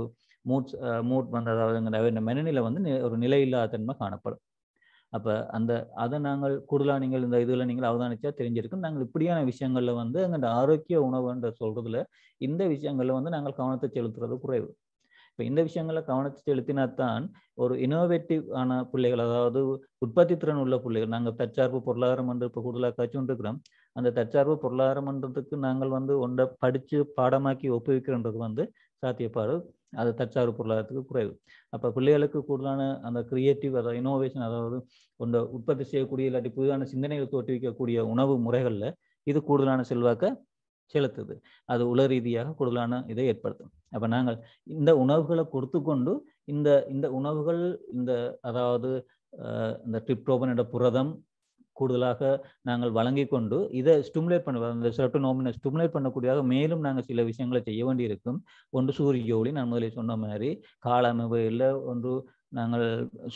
மூட்ஸ் மூட் வந்து அதாவது மனநிலை வந்து ஒரு நிலையில்லாத தன்மை காணப்படும் அப்போ அந்த அதை நாங்கள் கூடுதலாக நீங்கள் இந்த இதில் நீங்கள் அவதானிச்சா தெரிஞ்சிருக்கும் நாங்கள் இப்படியான விஷயங்களில் வந்து எங்கள் ஆரோக்கிய உணவுன்ற சொல்கிறதுல இந்த விஷயங்களில் வந்து நாங்கள் கவனத்தை செலுத்துறது குறைவு இப்போ இந்த விஷயங்களை கவனிச்சு செலுத்தினாத்தான் ஒரு இனோவேட்டிவ் ஆன பிள்ளைகள் அதாவது உற்பத்தி திறன் உள்ள பிள்ளைகள் நாங்கள் தற்சார்பு பொருளாதாரம் என்று இப்போ கூடுதலாக கச்சுருக்கிறோம் அந்த தற்சார்பு பொருளாதார மன்றத்துக்கு நாங்கள் வந்து ஒன்றை படித்து பாடமாக்கி ஒப்புவிக்கிறன்றது வந்து சாத்தியப்பாடு அது தற்சார்பு பொருளாதாரத்துக்கு குறைவு அப்போ பிள்ளைகளுக்கு கூடுதலான அந்த கிரியேட்டிவ் அதாவது இனோவேஷன் அதாவது ஒன்றை உற்பத்தி செய்யக்கூடிய இல்லாட்டி புதிதான சிந்தனைகளை தோற்றுவிக்கக்கூடிய உணவு முறைகளில் இது கூடுதலான செல்வாக்க செலுத்துது அது உள ரீதியாக கூடுதலான இதை ஏற்படுத்தும் அப்போ நாங்கள் இந்த உணவுகளை கொடுத்து கொண்டு இந்த இந்த உணவுகள் இந்த அதாவது இந்த டிப்டோபனோட புரதம் கூடுதலாக நாங்கள் வழங்கி கொண்டு இதை ஸ்டிமுலேட் பண்ண அந்த செரட்டோனோமினை ஸ்டிமுலேட் பண்ணக்கூடியதாக மேலும் நாங்கள் சில விஷயங்களை செய்ய வேண்டியிருக்கும் ஒன்று சூரிய ஒளி நான் முதலில் சொன்ன மாதிரி கால அமைவு இல்லை ஒன்று நாங்கள்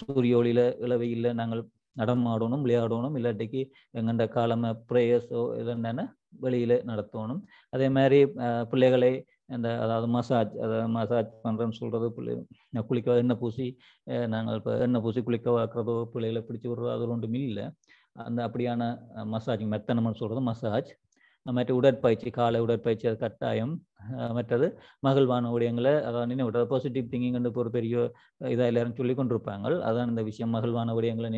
சூரிய ஒளியில் இளவையில் நாங்கள் நடமாடணும் விளையாடணும் இல்லாட்டிக்கு எங்கண்ட காலம ப்ரேயர்ஸோ இல்லைன்னா வெளியில் நடத்தணும் அதே மாதிரி பிள்ளைகளை இந்த அதாவது மசாஜ் அதாவது மசாஜ் பண்ணுறேன்னு சொல்கிறது பிள்ளை குளிக்க எண்ணெய் பூசி நாங்கள் இப்போ எண்ணெய் பூசி குளிக்க வாக்குறதோ பிள்ளைகளை பிடிச்சி விடுறதோ அது ஒன்றும் இல்லை அந்த அப்படியான மசாஜ் மெத்தனம்னு சொல்கிறது மசாஜ் மற்ற உடற்பயிற்சி காலை உடற்பயிற்சி அது கட்டாயம் மற்றது மகிழ்வான ஊடகங்களை அதாவது நினைவுறது பாசிட்டிவ் திங்கிங் கண்டு ஒரு பெரிய இதாக எல்லாரும் சொல்லி கொண்டிருப்பாங்க அதான் இந்த விஷயம் மகிழ்வான ஊழியங்களை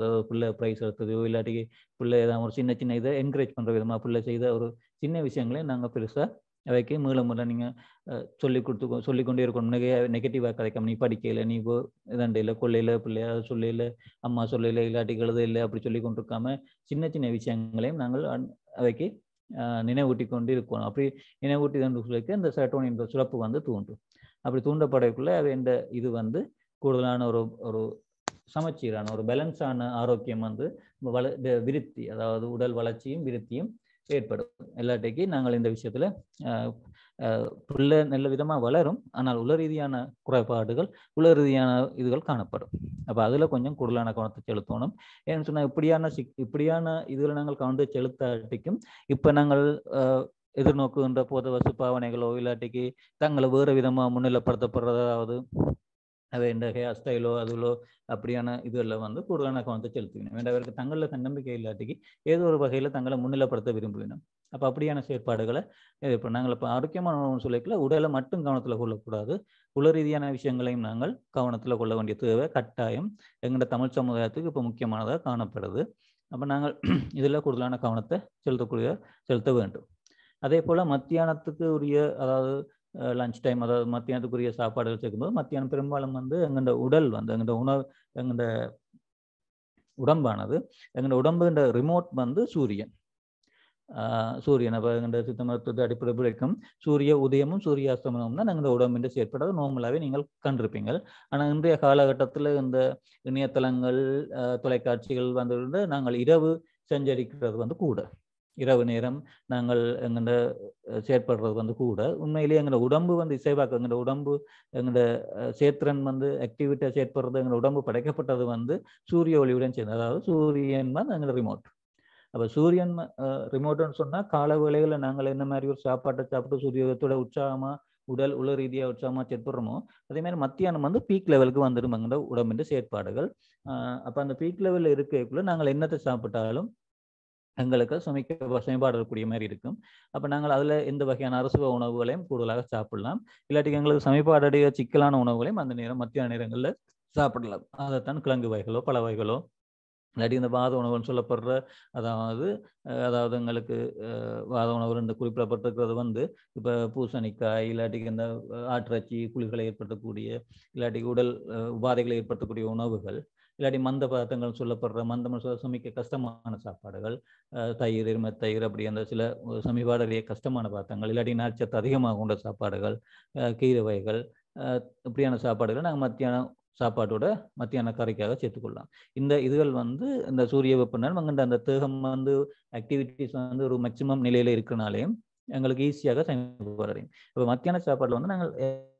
அதாவது பிள்ளை ப்ரைஸ் எடுத்ததோ இல்லாட்டி பிள்ளை ஏதாவது ஒரு சின்ன சின்ன இதை என்கரேஜ் பண்ணுற விதமாக பிள்ளை செய்த ஒரு சின்ன விஷயங்களையும் நாங்கள் பெருசாக அவைக்கு மீள மீள நீங்கள் சொல்லி கொடுத்து சொல்லி கொண்டே இருக்கணும் நெக நெகட்டிவாக கிடைக்காம நீ படிக்கல நீ இப்போ இதாண்ட இல்லை கொள்ளையில் பிள்ளையா சொல்லையில் அம்மா சொல்லல இல்லாட்டி கழுத இல்லை அப்படி சொல்லி கொண்டிருக்காம சின்ன சின்ன விஷயங்களையும் நாங்கள் அவைக்கு நினைவூட்டி கொண்டு இருக்கணும் அப்படி நினைவூட்டி தான் அந்த இந்த செரட்டோனின் வந்து தூண்டும் அப்படி தூண்டப்படக்குள்ளே அவை இந்த இது வந்து கூடுதலான ஒரு ஒரு சமச்சீரான ஒரு பேலன்ஸான ஆரோக்கியம் வந்து வள விருத்தி அதாவது உடல் வளர்ச்சியும் விருத்தியும் ஏற்படும் இல்லாட்டிக்கு நாங்கள் இந்த விஷயத்தில் புல்ல நல்ல விதமாக வளரும் ஆனால் உள ரீதியான குறைபாடுகள் உள ரீதியான இதுகள் காணப்படும் அப்போ அதில் கொஞ்சம் கூடுதலான கவனத்தை செலுத்தணும் ஏன்னு சொன்னால் இப்படியான சிக் இப்படியான இதுகளை நாங்கள் கவனத்தை செலுத்தாட்டிக்கும் இப்போ நாங்கள் எதிர்நோக்குகின்ற போத வசு பாவனைகளோ இல்லாட்டிக்கு தங்களை வேறு விதமாக முன்னிலைப்படுத்தப்படுறதாவது அது எந்த ഹെയർ அதுலோ അതിലോ அப்படியான எல்லாம் வந்து கூடுதலான கவனத்தை செலுத்துவினோம் வேண்டாம் அவருக்கு தங்களில் தன்னம்பிக்கை இல்லாட்டிக்கு ஏதோ ஒரு வகையில் தங்களை முன்னிலைப்படுத்த விரும்புவினோம் அப்போ அப்படியான செயற்பாடுகளை இப்போ நாங்கள் இப்போ ஆரோக்கியமான உணவு சொல்லிக்கல உடலை மட்டும் கவனத்தில் கொள்ளக்கூடாது உள ரீதியான விஷயங்களையும் நாங்கள் கவனத்தில் கொள்ள வேண்டிய தேவை கட்டாயம் எங்களோட தமிழ் சமுதாயத்துக்கு இப்போ முக்கியமானதாக காணப்படுது அப்போ நாங்கள் இதில் கூடுதலான கவனத்தை செலுத்தக்கூடிய செலுத்த வேண்டும் அதே போல் மத்தியானத்துக்கு உரிய அதாவது லஞ்ச் டைம் அதாவது மத்தியானத்துக்குரிய சாப்பாடுகள் சேர்க்கும்போது மத்தியானம் பெரும்பாலும் வந்து எங்கள்ட உடல் வந்து எங்கள்ட உணவு எங்கள்ட உடம்பானது உடம்பு இந்த ரிமோட் வந்து சூரியன் சூரியன் அப்போ எங்கள்ட சித்த மருத்துவத்தை அடிப்படை பிடிக்கும் சூரிய உதயமும் சூரிய அஸ்தமனமும் தான் எங்கள் உடம்பின் செயற்படாது நார்மலாகவே நீங்கள் கண்டிருப்பீங்கள் ஆனால் இன்றைய காலகட்டத்தில் இந்த இணையதளங்கள் தொலைக்காட்சிகள் வந்து நாங்கள் இரவு செஞ்சரிக்கிறது வந்து கூட இரவு நேரம் நாங்கள் எங்கள்ட செயற்படுறது வந்து கூட உண்மையிலேயே எங்களோட உடம்பு வந்து இசைவாக்க எங்களோட உடம்பு எங்களோட சேத்திரன் வந்து ஆக்டிவிட்டியாக செயற்படுறது எங்களோட உடம்பு படைக்கப்பட்டது வந்து சூரிய ஒளியுடன் சேர்ந்து அதாவது சூரியன் வந்து எங்களோட ரிமோட் அப்போ சூரியன் ரிமோட்டுன்னு சொன்னால் கால வேளைகளில் நாங்கள் என்ன மாதிரி ஒரு சாப்பாட்டை சாப்பிட்டு சூரியத்தோட உற்சாகமாக உடல் உள ரீதியாக உற்சாகமாக செயற்படுறோமோ அதே மாதிரி மத்தியானம் வந்து பீக் லெவலுக்கு வந்துடும் எங்களோட உடம்பின் செயற்பாடுகள் அப்போ அந்த பீக் லெவலில் இருக்கக்குள்ள நாங்கள் என்னத்தை சாப்பிட்டாலும் எங்களுக்கு சமைக்க சுமைபாடு இருக்கக்கூடிய மாதிரி இருக்கும் அப்போ நாங்கள் அதில் எந்த வகையான அரசுவ உணவுகளையும் கூடுதலாக சாப்பிடலாம் இல்லாட்டி எங்களுக்கு சமைப்பாடைய சிக்கலான உணவுகளையும் அந்த நேரம் மத்திய நேரங்களில் சாப்பிடலாம் அதைத்தான் கிழங்கு வகைகளோ பல வகைகளோ இல்லாட்டி இந்த வாத உணவுன்னு சொல்லப்படுற அதாவது அதாவது எங்களுக்கு வாத உணவு இந்த குறிப்பிடப்பட்டிருக்கிறது வந்து இப்போ பூசணிக்காய் இல்லாட்டிக்கு இந்த ஆற்றாச்சி குளிர்களை ஏற்படுத்தக்கூடிய இல்லாட்டி உடல் உபாதைகளை ஏற்படுத்தக்கூடிய உணவுகள் இல்லாட்டி மந்த பதார்த்தங்கள் சொல்லப்படுற மந்தம்னு சொல்ல சமைக்க கஷ்டமான சாப்பாடுகள் தயிர் இரும தயிர் அப்படி அந்த சில சமீபாடறிய கஷ்டமான பதார்த்தங்கள் இல்லாட்டி நார்ச்சத்து அதிகமாக கொண்ட சாப்பாடுகள் கீரை வகைகள் இப்படியான சாப்பாடுகள் நாங்கள் மத்தியானம் சாப்பாட்டோட மத்தியான கரைக்காக சேர்த்துக்கொள்ளலாம் இந்த இதுகள் வந்து இந்த சூரிய வெப்பநாள் அங்கே அந்த தேகம் வந்து ஆக்டிவிட்டிஸ் வந்து ஒரு மேக்சிமம் நிலையில் இருக்கிறனாலையும் எங்களுக்கு ஈஸியாக சமைக்க இப்போ மத்தியான சாப்பாட்டில் வந்து நாங்கள்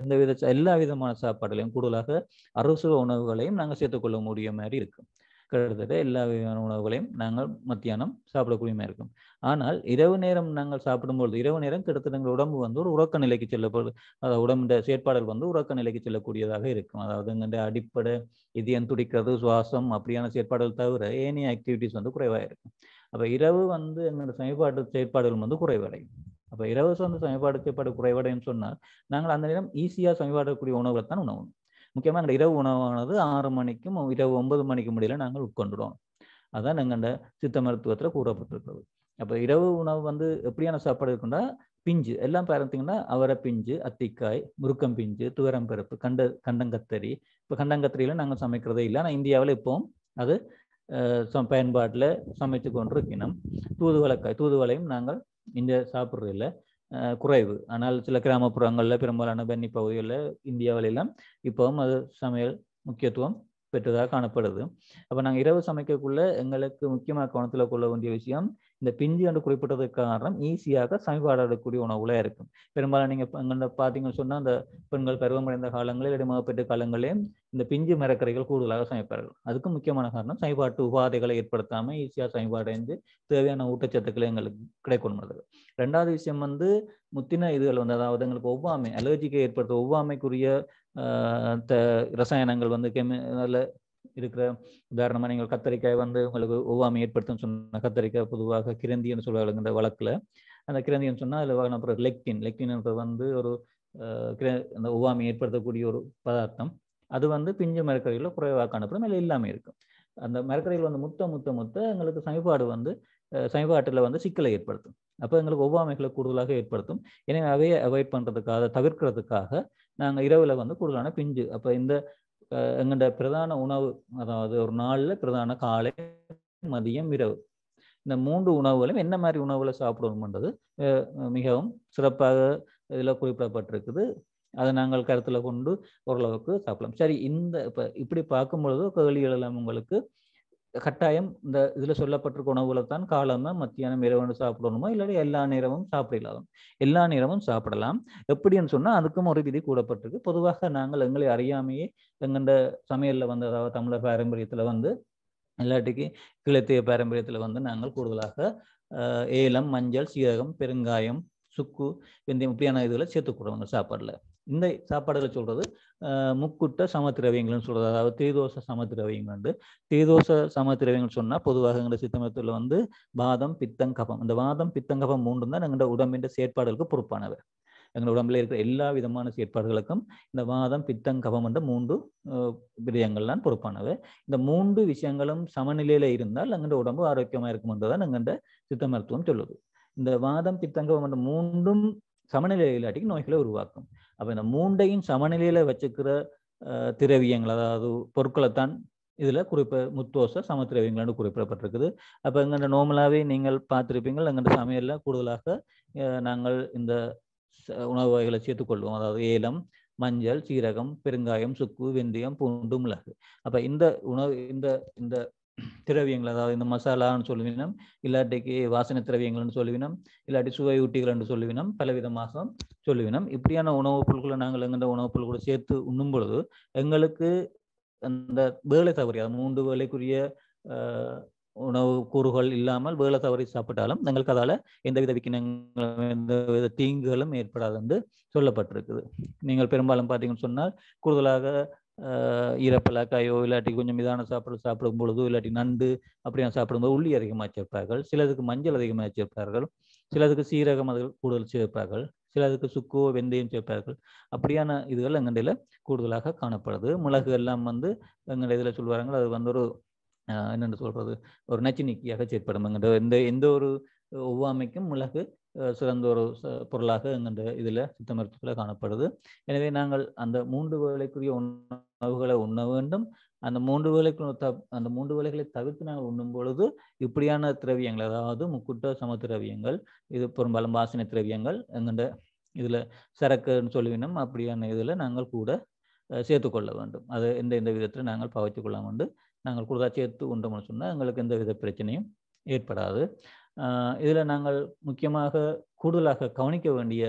எந்த வித எல்லா விதமான சாப்பாடுகளையும் கூடுதலாக அரசு உணவுகளையும் நாங்கள் சேர்த்துக்கொள்ள முடிய மாதிரி இருக்கும் கிட்டத்தட்ட எல்லா விதமான உணவுகளையும் நாங்கள் மத்தியானம் சாப்பிடக்கூடிய மாதிரி இருக்கும் ஆனால் இரவு நேரம் நாங்கள் சாப்பிடும்பொழுது இரவு நேரம் கிட்டத்தட்ட எங்கள் உடம்பு வந்து ஒரு உறக்க நிலைக்கு செல்லப்படு அதாவது உடம்புட செயற்பாடுகள் வந்து உறக்க நிலைக்கு செல்லக்கூடியதாக இருக்கும் அதாவது எங்களுடைய அடிப்படை இதயம் துடிக்கிறது சுவாசம் அப்படியான செயற்பாடுகள் தவிர ஏனைய ஆக்டிவிட்டிஸ் வந்து குறைவாக இருக்கும் அப்போ இரவு வந்து எங்களோட செயற்பாடு செயற்பாடுகள் வந்து குறைவடையும் அப்போ இலவச வந்து சமயப்படுத்தப்பட குறைபாடுன்னு சொன்னால் நாங்கள் அந்த நேரம் ஈஸியாக சமயப்படக்கூடிய உணவுகளை தான் உணவு முக்கியமாக எங்கள் இரவு உணவானது ஆறு மணிக்கும் இரவு ஒன்பது மணிக்கு முடியல நாங்கள் உட்கொண்டுடுவோம் அதான் அந்த சித்த மருத்துவத்தில் கூறப்பட்டிருக்கிறது அப்போ இரவு உணவு வந்து எப்படியான சாப்பாடு இருக்குன்னா பிஞ்சு எல்லாம் பார்த்தீங்கன்னா அவரை பிஞ்சு அத்திக்காய் முருக்கம் பிஞ்சு துவரம் பருப்பு கண்ட கண்டங்கத்தரி இப்போ கண்டங்கத்தரியில் நாங்கள் சமைக்கிறதே இல்லை ஆனால் இந்தியாவில் இப்போவும் அது பயன்பாட்டில் சமைத்து கொண்டிருக்கணும் தூதுவளக்காய் தூதுவளையும் நாங்கள் இந்த சாப்பிட்றதுல குறைவு ஆனால் சில கிராமப்புறங்களில் பெரும்பாலான பெண்ணி பகுதிகளில் இந்தியாவிலெல்லாம் இப்போவும் அது சமையல் முக்கியத்துவம் பெற்றதாக காணப்படுது அப்போ நாங்கள் இரவு சமைக்கக்குள்ள எங்களுக்கு முக்கியமாக கவனத்தில் கொள்ள வேண்டிய விஷயம் இந்த பிஞ்சு என்று குறிப்பிட்டதுக்கு காரணம் ஈஸியாக சமைப்பாடக்கூடிய உணவுகளாக இருக்கும் பெரும்பாலும் நீங்க பாத்தீங்கன்னு சொன்னால் அந்த பெண்கள் பருவமடைந்த காலங்களில் இடமாகப்பட்ட காலங்களில் இந்த பிஞ்சு மரக்கரைகள் கூடுதலாக சமைப்பார்கள் அதுக்கு முக்கியமான காரணம் சமைப்பாட்டு உபாதைகளை ஏற்படுத்தாமல் ஈஸியாக சமைப்பாடைந்து தேவையான ஊட்டச்சத்துக்களை எங்களுக்கு கிடைக்கணும் ரெண்டாவது விஷயம் வந்து முத்தின இதுகள் வந்து அதாவது எங்களுக்கு ஒவ்வாமை அலர்ஜிக்கு ஏற்படுத்த ஒவ்வாமைக்குரிய ரசாயனங்கள் வந்து கெமி நல்ல இருக்கிற உதாரணமாக நீங்கள் கத்தரிக்காய் வந்து உங்களுக்கு ஒவ்வாமை ஏற்படுத்தும் சொன்ன கத்தரிக்காய் பொதுவாக கிரந்தி என்று சொல்லுவாங்க இந்த வழக்கில் அந்த கிரந்தின்னு சொன்னால் அதில் அப்புறம் லெக்டின் லெக்டின் வந்து ஒரு அந்த ஒவ்வாமை ஏற்படுத்தக்கூடிய ஒரு பதார்த்தம் அது வந்து பிஞ்சு மரக்கரையில் குறைவாக காணப்படும் இல்லை இல்லாமல் இருக்கும் அந்த மரக்கரையில் வந்து முத்த முத்த முத்த எங்களுக்கு சமைப்பாடு வந்து சமிபாட்டில் வந்து சிக்கலை ஏற்படுத்தும் அப்போ எங்களுக்கு ஒவ்வாமைகளை கூடுதலாக ஏற்படுத்தும் எனவே அவையை அவாய்ட் பண்ணுறதுக்காக தவிர்க்கிறதுக்காக நாங்கள் இரவில் வந்து கூடுதலான பிஞ்சு அப்போ இந்த எங்கட பிரதான உணவு அதாவது ஒரு நாளில் பிரதான காலை மதியம் இரவு இந்த மூன்று உணவுகளும் என்ன மாதிரி உணவுகளை சாப்பிடணும்ன்றது மிகவும் சிறப்பாக இதில் குறிப்பிடப்பட்டிருக்குது அதை நாங்கள் கருத்தில் கொண்டு ஓரளவுக்கு சாப்பிடலாம் சரி இந்த இப்போ இப்படி பார்க்கும் பொழுது கேள்வி எல்லாம் உங்களுக்கு கட்டாயம் இந்த இதில் சொல்லப்பட்டிருக்க உணவுகளை தான் காலமாக மத்தியானம் இரவு சாப்பிடணுமா இல்லாட்டி எல்லா நேரமும் சாப்பிடலாம் எல்லா நேரமும் சாப்பிடலாம் எப்படின்னு சொன்னால் அதுக்கும் ஒரு விதி கூடப்பட்டிருக்கு பொதுவாக நாங்கள் எங்களை அறியாமையே எங்கெந்த சமையலில் வந்து அதாவது தமிழர் பாரம்பரியத்தில் வந்து இல்லாட்டிக்கு கிழத்திய பாரம்பரியத்தில் வந்து நாங்கள் கூடுதலாக ஏலம் மஞ்சள் சீரகம் பெருங்காயம் சுக்கு வெந்தயம் இப்படியான இதில் சேர்த்துக்கூடுவாங்க சாப்பாடில் இந்த சாப்பாடுகளை சொல்கிறது முக்குட்ட சமத்திரவியங்கள்னு சொல்கிறது அதாவது தீதோச சமத்திரவியங்கள் வந்து தீதோச சமத்திரவியங்கள் சொன்னால் பொதுவாக எங்களோட சித்தமத்தில் வந்து வாதம் பித்தங்கபம் இந்த வாதம் பித்தங்கபம் மூன்று தான் எங்கள்ட உடம்பின் செயற்பாடுகளுக்கு பொறுப்பானவை எங்கள் உடம்புல இருக்கிற எல்லா விதமான செயற்பாடுகளுக்கும் இந்த வாதம் பித்தங்கபம் என்ற மூன்று விடயங்கள்லாம் பொறுப்பானவை இந்த மூன்று விஷயங்களும் சமநிலையில் இருந்தால் எங்கள்ட உடம்பு ஆரோக்கியமாக இருக்கும் என்றுதான் எங்கள்ட சித்த மருத்துவம் சொல்லுது இந்த வாதம் பித்தங்கபம் என்ற மூன்றும் சமநிலை இல்லாட்டிக்கு நோய்களை உருவாக்கும் அப்போ இந்த மூண்டையும் சமநிலையில் வச்சுக்கிற திரவியங்கள் அதாவது பொருட்களைத்தான் இதில் குறிப்ப சம திரவியங்கள்னு குறிப்பிடப்பட்டிருக்குது அப்போ எங்கள்கிட்ட நார்மலாகவே நீங்கள் பார்த்துருப்பீங்கள் எங்கள்கிட்ட சமையலில் கூடுதலாக நாங்கள் இந்த உணவு வகைகளை சேர்த்துக்கொள்வோம் அதாவது ஏலம் மஞ்சள் சீரகம் பெருங்காயம் சுக்கு வெந்தயம் பூண்டு மிளகு அப்போ இந்த உணவு இந்த இந்த திரவியங்கள் அதாவது இந்த மசாலான்னு சொல்லுவினம் இல்லாட்டிக்கு வாசனை திரவியங்கள்னு சொல்லுவினம் இல்லாட்டி ஊட்டிகள் என்று சொல்லுவினம் பலவிதமாக சொல்லுவினம் இப்படியான உணவுப் பொருட்களை நாங்கள் எங்கிற உணவுப் பொருட்களை சேர்த்து உண்ணும் பொழுது எங்களுக்கு அந்த வேலை தவறி அது மூன்று வேலைக்குரிய உணவு கூறுகள் இல்லாமல் வேலை தவறி சாப்பிட்டாலும் எங்களுக்கு அதால் எந்தவித விக்கினங்களும் எந்தவித தீங்குகளும் ஏற்படாது என்று சொல்லப்பட்டிருக்குது நீங்கள் பெரும்பாலும் பார்த்தீங்கன்னு சொன்னால் கூடுதலாக ஈரப்பலாக்காயோ இல்லாட்டி கொஞ்சம் மிதான சாப்பாடு சாப்பிடும் பொழுதோ இல்லாட்டி நண்டு அப்படியே சாப்பிடும்போது உள்ளி அதிகமாக சேர்ப்பார்கள் சிலதுக்கு மஞ்சள் அதிகமாக சேர்ப்பார்கள் சிலதுக்கு சீரகம் அதில் கூடுதல் சேர்ப்பார்கள் சிலதுக்கு சுக்கோ வெந்தயம் சேர்ப்பார்கள் அப்படியான இதுகள் எங்கண்டையில் கூடுதலாக காணப்படுது மிளகு எல்லாம் வந்து எங்கள் இதில் சொல்வார்கள் அது வந்து ஒரு என்னென்னு சொல்கிறது ஒரு நச்சு நீக்கியாக சேர்ப்படும் எங்கள்கிட்ட எந்த எந்த ஒரு ஒவ்வாமைக்கும் மிளகு சிறந்த ஒரு பொருளாக இந்த இதில் சித்த மருத்துவத்தில் காணப்படுது எனவே நாங்கள் அந்த மூன்று வேலைக்குரிய உணவுகளை உண்ண வேண்டும் அந்த மூன்று வேலைக்கு அந்த மூன்று வேலைகளை தவிர்த்து நாங்கள் உண்ணும் பொழுது இப்படியான திரவியங்கள் அதாவது முக்குட்ட சம திரவியங்கள் இது பெரும்பாலும் வாசனை திரவியங்கள் எங்கண்ட இதில் சரக்குன்னு சொல்லுவினும் அப்படியான இதில் நாங்கள் கூட சேர்த்து கொள்ள வேண்டும் அது எந்த எந்த விதத்தில் நாங்கள் பவச்சு கொள்ள வேண்டும் நாங்கள் கூட சேர்த்து உண்டோம்னு சொன்னால் எங்களுக்கு எந்த வித பிரச்சனையும் ஏற்படாது இதில் நாங்கள் முக்கியமாக கூடுதலாக கவனிக்க வேண்டிய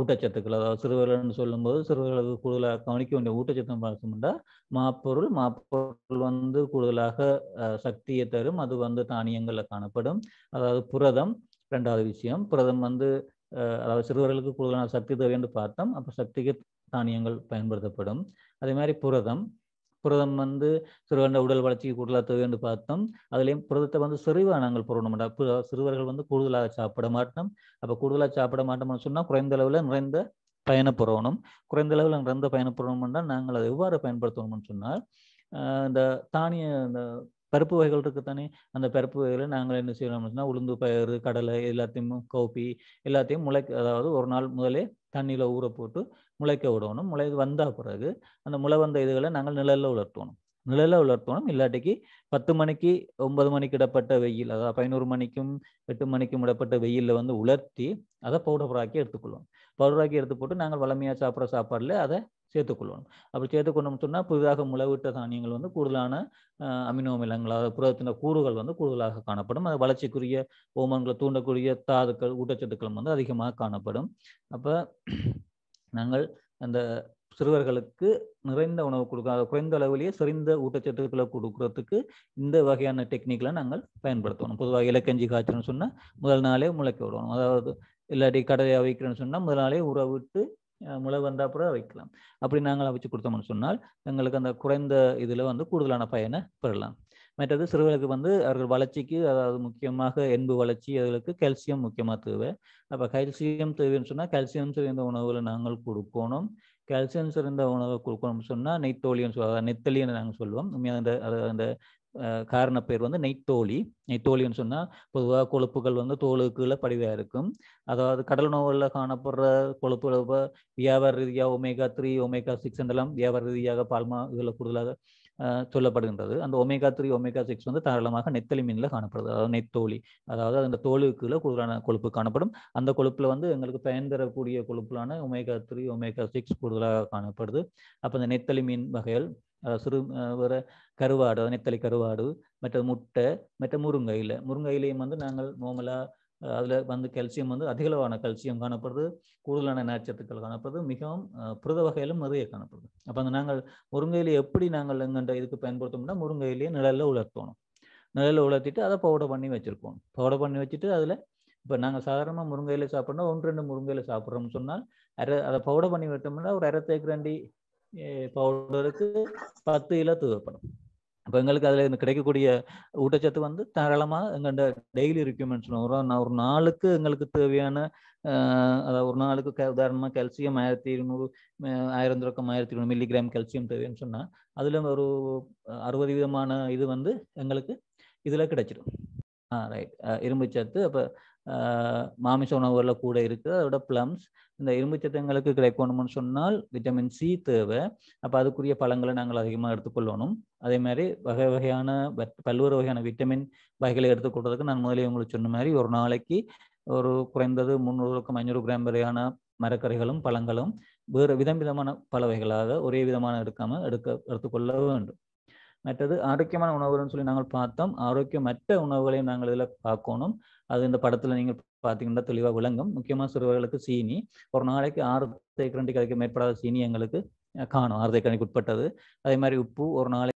ஊட்டச்சத்துக்கள் அதாவது சிறுவர்கள்னு சொல்லும்போது சிறுவர்களுக்கு கூடுதலாக கவனிக்க வேண்டிய ஊட்டச்சத்து பார்த்தோம்னா மாப்பொருள் மாப்பொருள் வந்து கூடுதலாக சக்தியை தரும் அது வந்து தானியங்களில் காணப்படும் அதாவது புரதம் ரெண்டாவது விஷயம் புரதம் வந்து அதாவது சிறுவர்களுக்கு கூடுதலான சக்தி தேவை என்று பார்த்தோம் அப்போ சக்திக்கு தானியங்கள் பயன்படுத்தப்படும் அதே மாதிரி புரதம் புரதம் வந்து சிறுவண்ட உடல் வளர்ச்சிக்கு கூடுதலாக தேவைன்னு பார்த்தோம் அதுலேயும் புரதத்தை வந்து சிறுவாக நாங்கள் புறணும்டா சிறுவர்கள் வந்து கூடுதலாக சாப்பிட மாட்டோம் அப்போ கூடுதலாக சாப்பிட மாட்டோம்னு சொன்னால் குறைந்த அளவில் நிறைந்த பயணப்புறணும் குறைந்த அளவில் நிறைந்த பயணப்புறணும் என்றால் நாங்கள் அதை எவ்வாறு பயன்படுத்தணும்னு சொன்னால் இந்த தானிய இந்த பருப்பு வகைகள் இருக்குது தானே அந்த பருப்பு வகைகளை நாங்கள் என்ன சொன்னால் உளுந்து பயிறு கடலை எல்லாத்தையும் கோபி எல்லாத்தையும் முளை அதாவது ஒரு நாள் முதலே தண்ணியில் ஊற போட்டு முளைக்க விடணும் முளை வந்த பிறகு அந்த முளை வந்த இதுகளை நாங்கள் நிழலில் உலர்த்தணும் நிழலில் உலர்த்தணும் இல்லாட்டிக்கு பத்து மணிக்கு ஒன்பது மணிக்கு இடப்பட்ட வெயில் அதாவது பதினோரு மணிக்கும் எட்டு மணிக்கும் இடப்பட்ட வெயிலில் வந்து உலர்த்தி அதை பவுடராக்கி எடுத்துக்கொள்ளும் பவுடராக்கி எடுத்து போட்டு நாங்கள் வளமையாக சாப்பிட்ற சாப்பாடில் அதை சேர்த்துக்கொள்ளணும் அப்படி சேர்த்துக்கொள்ளணும் சொன்னால் புதிதாக முளைவிட்ட தானியங்கள் வந்து கூடுதலான அமினோ அதாவது புரதத்தின கூறுகள் வந்து கூடுதலாக காணப்படும் அது வளர்ச்சிக்குரிய ஓமன்களை தூண்டக்கூடிய தாதுக்கள் ஊட்டச்சத்துக்களும் வந்து அதிகமாக காணப்படும் அப்போ நாங்கள் அந்த சிறுவர்களுக்கு நிறைந்த உணவு கொடுக்க குறைந்த அளவிலேயே சிறந்த ஊட்டச்சத்துக்களை கொடுக்கறதுக்கு இந்த வகையான டெக்னிக்களை நாங்கள் பயன்படுத்தணும் பொதுவாக இலக்கஞ்சி காய்ச்சணும்னு சொன்னால் முதல் நாளே முளைக்க விடணும் அதாவது இல்லாட்டி கடையை வைக்கிறேன்னு சொன்னால் முதல் நாளே உற விட்டு முளை வந்தால் கூட வைக்கலாம் அப்படி நாங்கள் அவிச்சு கொடுத்தோம்னு சொன்னால் எங்களுக்கு அந்த குறைந்த இதில் வந்து கூடுதலான பயனை பெறலாம் மற்றது சிறுவர்களுக்கு வந்து அவர்கள் வளர்ச்சிக்கு அதாவது முக்கியமாக எண்பு வளர்ச்சி அதுகளுக்கு கால்சியம் முக்கியமாக தேவை அப்போ கால்சியம் தேவைன்னு சொன்னால் கால்சியம் சிறந்த உணவுகளை நாங்கள் கொடுக்கணும் கால்சியம் சிறந்த உணவை கொடுக்கணும்னு சொன்னால் நெய்த்தோழின்னு சொல்லுவாங்க நெத்தலின்னு நாங்கள் சொல்லுவோம் உண்மையாக அந்த அந்த காரண பேர் வந்து நெய்த்தோழி நெய்த்தோழின்னு சொன்னால் பொதுவாக கொழுப்புகள் வந்து தோலுக்குள்ள படிவாக இருக்கும் அதாவது கடல் நோவில் காணப்படுற கொழுப்பு வியாபார ரீதியாக ஒமேகா த்ரீ ஒமேகா சிக்ஸ் என்றெல்லாம் வியாபார ரீதியாக பால்மா இதில் கூடுதலாக சொல்லப்படுகின்றது அந்த ஒமேகா த்ரீ ஒமேகா சிக்ஸ் வந்து தாராளமாக நெத்தலி மீனில் காணப்படுது அதாவது நெத்தோலி அதாவது அந்த தோலுக்குள்ள கூடுதலான கொழுப்பு காணப்படும் அந்த கொழுப்பில் வந்து எங்களுக்கு பயன்தரக்கூடிய கொழுப்புலான கொழுப்பிலான ஒமேகா த்ரீ ஒமேகா சிக்ஸ் கூடுதலாக காணப்படுது அப்போ இந்த நெத்தலி மீன் வகைகள் சிறு வர கருவாடு நெத்தலி கருவாடு மற்ற முட்டை மற்ற முருங்கையில் முருங்கையிலையும் வந்து நாங்கள் நோமலாக அதில் வந்து கல்சியம் வந்து அதிகளவான கல்சியம் காணப்படுது கூடுதலான நேர்ச்சத்துக்கள் காணப்படுது மிகவும் புரத வகையிலும் நிறைய காணப்படுது அப்போ அந்த நாங்கள் முருங்கையிலே எப்படி நாங்கள் எங்கன்ற இதுக்கு பயன்படுத்தோம்னா முருங்கையிலேயே நிழலில் உலர்த்தணும் நிழலில் உலர்த்திட்டு அதை பவுடர் பண்ணி வச்சுருக்கோம் பவுடர் பண்ணி வச்சுட்டு அதில் இப்போ நாங்கள் சாதாரணமாக முருங்கையில் சாப்பிட்றோம் ஒன்று ரெண்டு முருங்கையில் சாப்பிட்றோம்னு சொன்னால் அரை அதை பவுடர் பண்ணி விட்டோம்னா ஒரு அரை ரெண்டி பவுடருக்கு பத்து கிலோ தேவைப்படும் இப்போ எங்களுக்கு அதில் கிடைக்கக்கூடிய ஊட்டச்சத்து வந்து தாராளமாக எங்கள்ட டெய்லி வரும் ஒரு ஒரு நாளுக்கு எங்களுக்கு தேவையான அதாவது ஒரு நாளுக்கு உதாரணமாக கால்சியம் ஆயிரத்தி இருநூறு ஆயிரம் தொடக்கம் ஆயிரத்தி இருநூறு மில்லிகிராம் கால்சியம் தேவைன்னு சொன்னால் அதில் ஒரு அறுபது விதமான இது வந்து எங்களுக்கு இதில் கிடைச்சிடும் ஆ ரைட் இரும்பு சத்து அப்போ மாமிச உணவுகளில் கூட இருக்குது அதோட ப்ளம்ஸ் இந்த இரும்புச்சத்துங்களுக்கு கிடைக்கணும்னு சொன்னால் விட்டமின் சி தேவை அப்போ அதுக்குரிய பழங்களை நாங்கள் அதிகமாக எடுத்துக்கொள்ளணும் அதே மாதிரி வகை வகையான பல்வேறு வகையான விட்டமின் வகைகளை எடுத்துக்கொள்றதுக்கு நான் முதலே உங்களுக்கு சொன்ன மாதிரி ஒரு நாளைக்கு ஒரு குறைந்தது முந்நூறுக்கும் ஐநூறு கிராம் வரையான மரக்கறிகளும் பழங்களும் வேறு விதம் விதமான பல வகைகளாக ஒரே விதமான எடுக்காமல் எடுக்க எடுத்துக்கொள்ள வேண்டும் மற்றது ஆரோக்கியமான உணவுகள்னு சொல்லி நாங்கள் பார்த்தோம் ஆரோக்கியமற்ற உணவுகளையும் நாங்கள் இதில் பார்க்கணும் அது இந்த படத்துல நீங்க பாத்தீங்கன்னா தெளிவா விளங்கும் முக்கியமா சிறுவர்களுக்கு சீனி ஒரு நாளைக்கு ஆறு தேக்கரண்டிக்கு அதுக்கு மேற்படாத சீனி எங்களுக்கு காணும் ஆறு தேக்கரண்டிக்கு உட்பட்டது அதே மாதிரி உப்பு ஒரு நாளைக்கு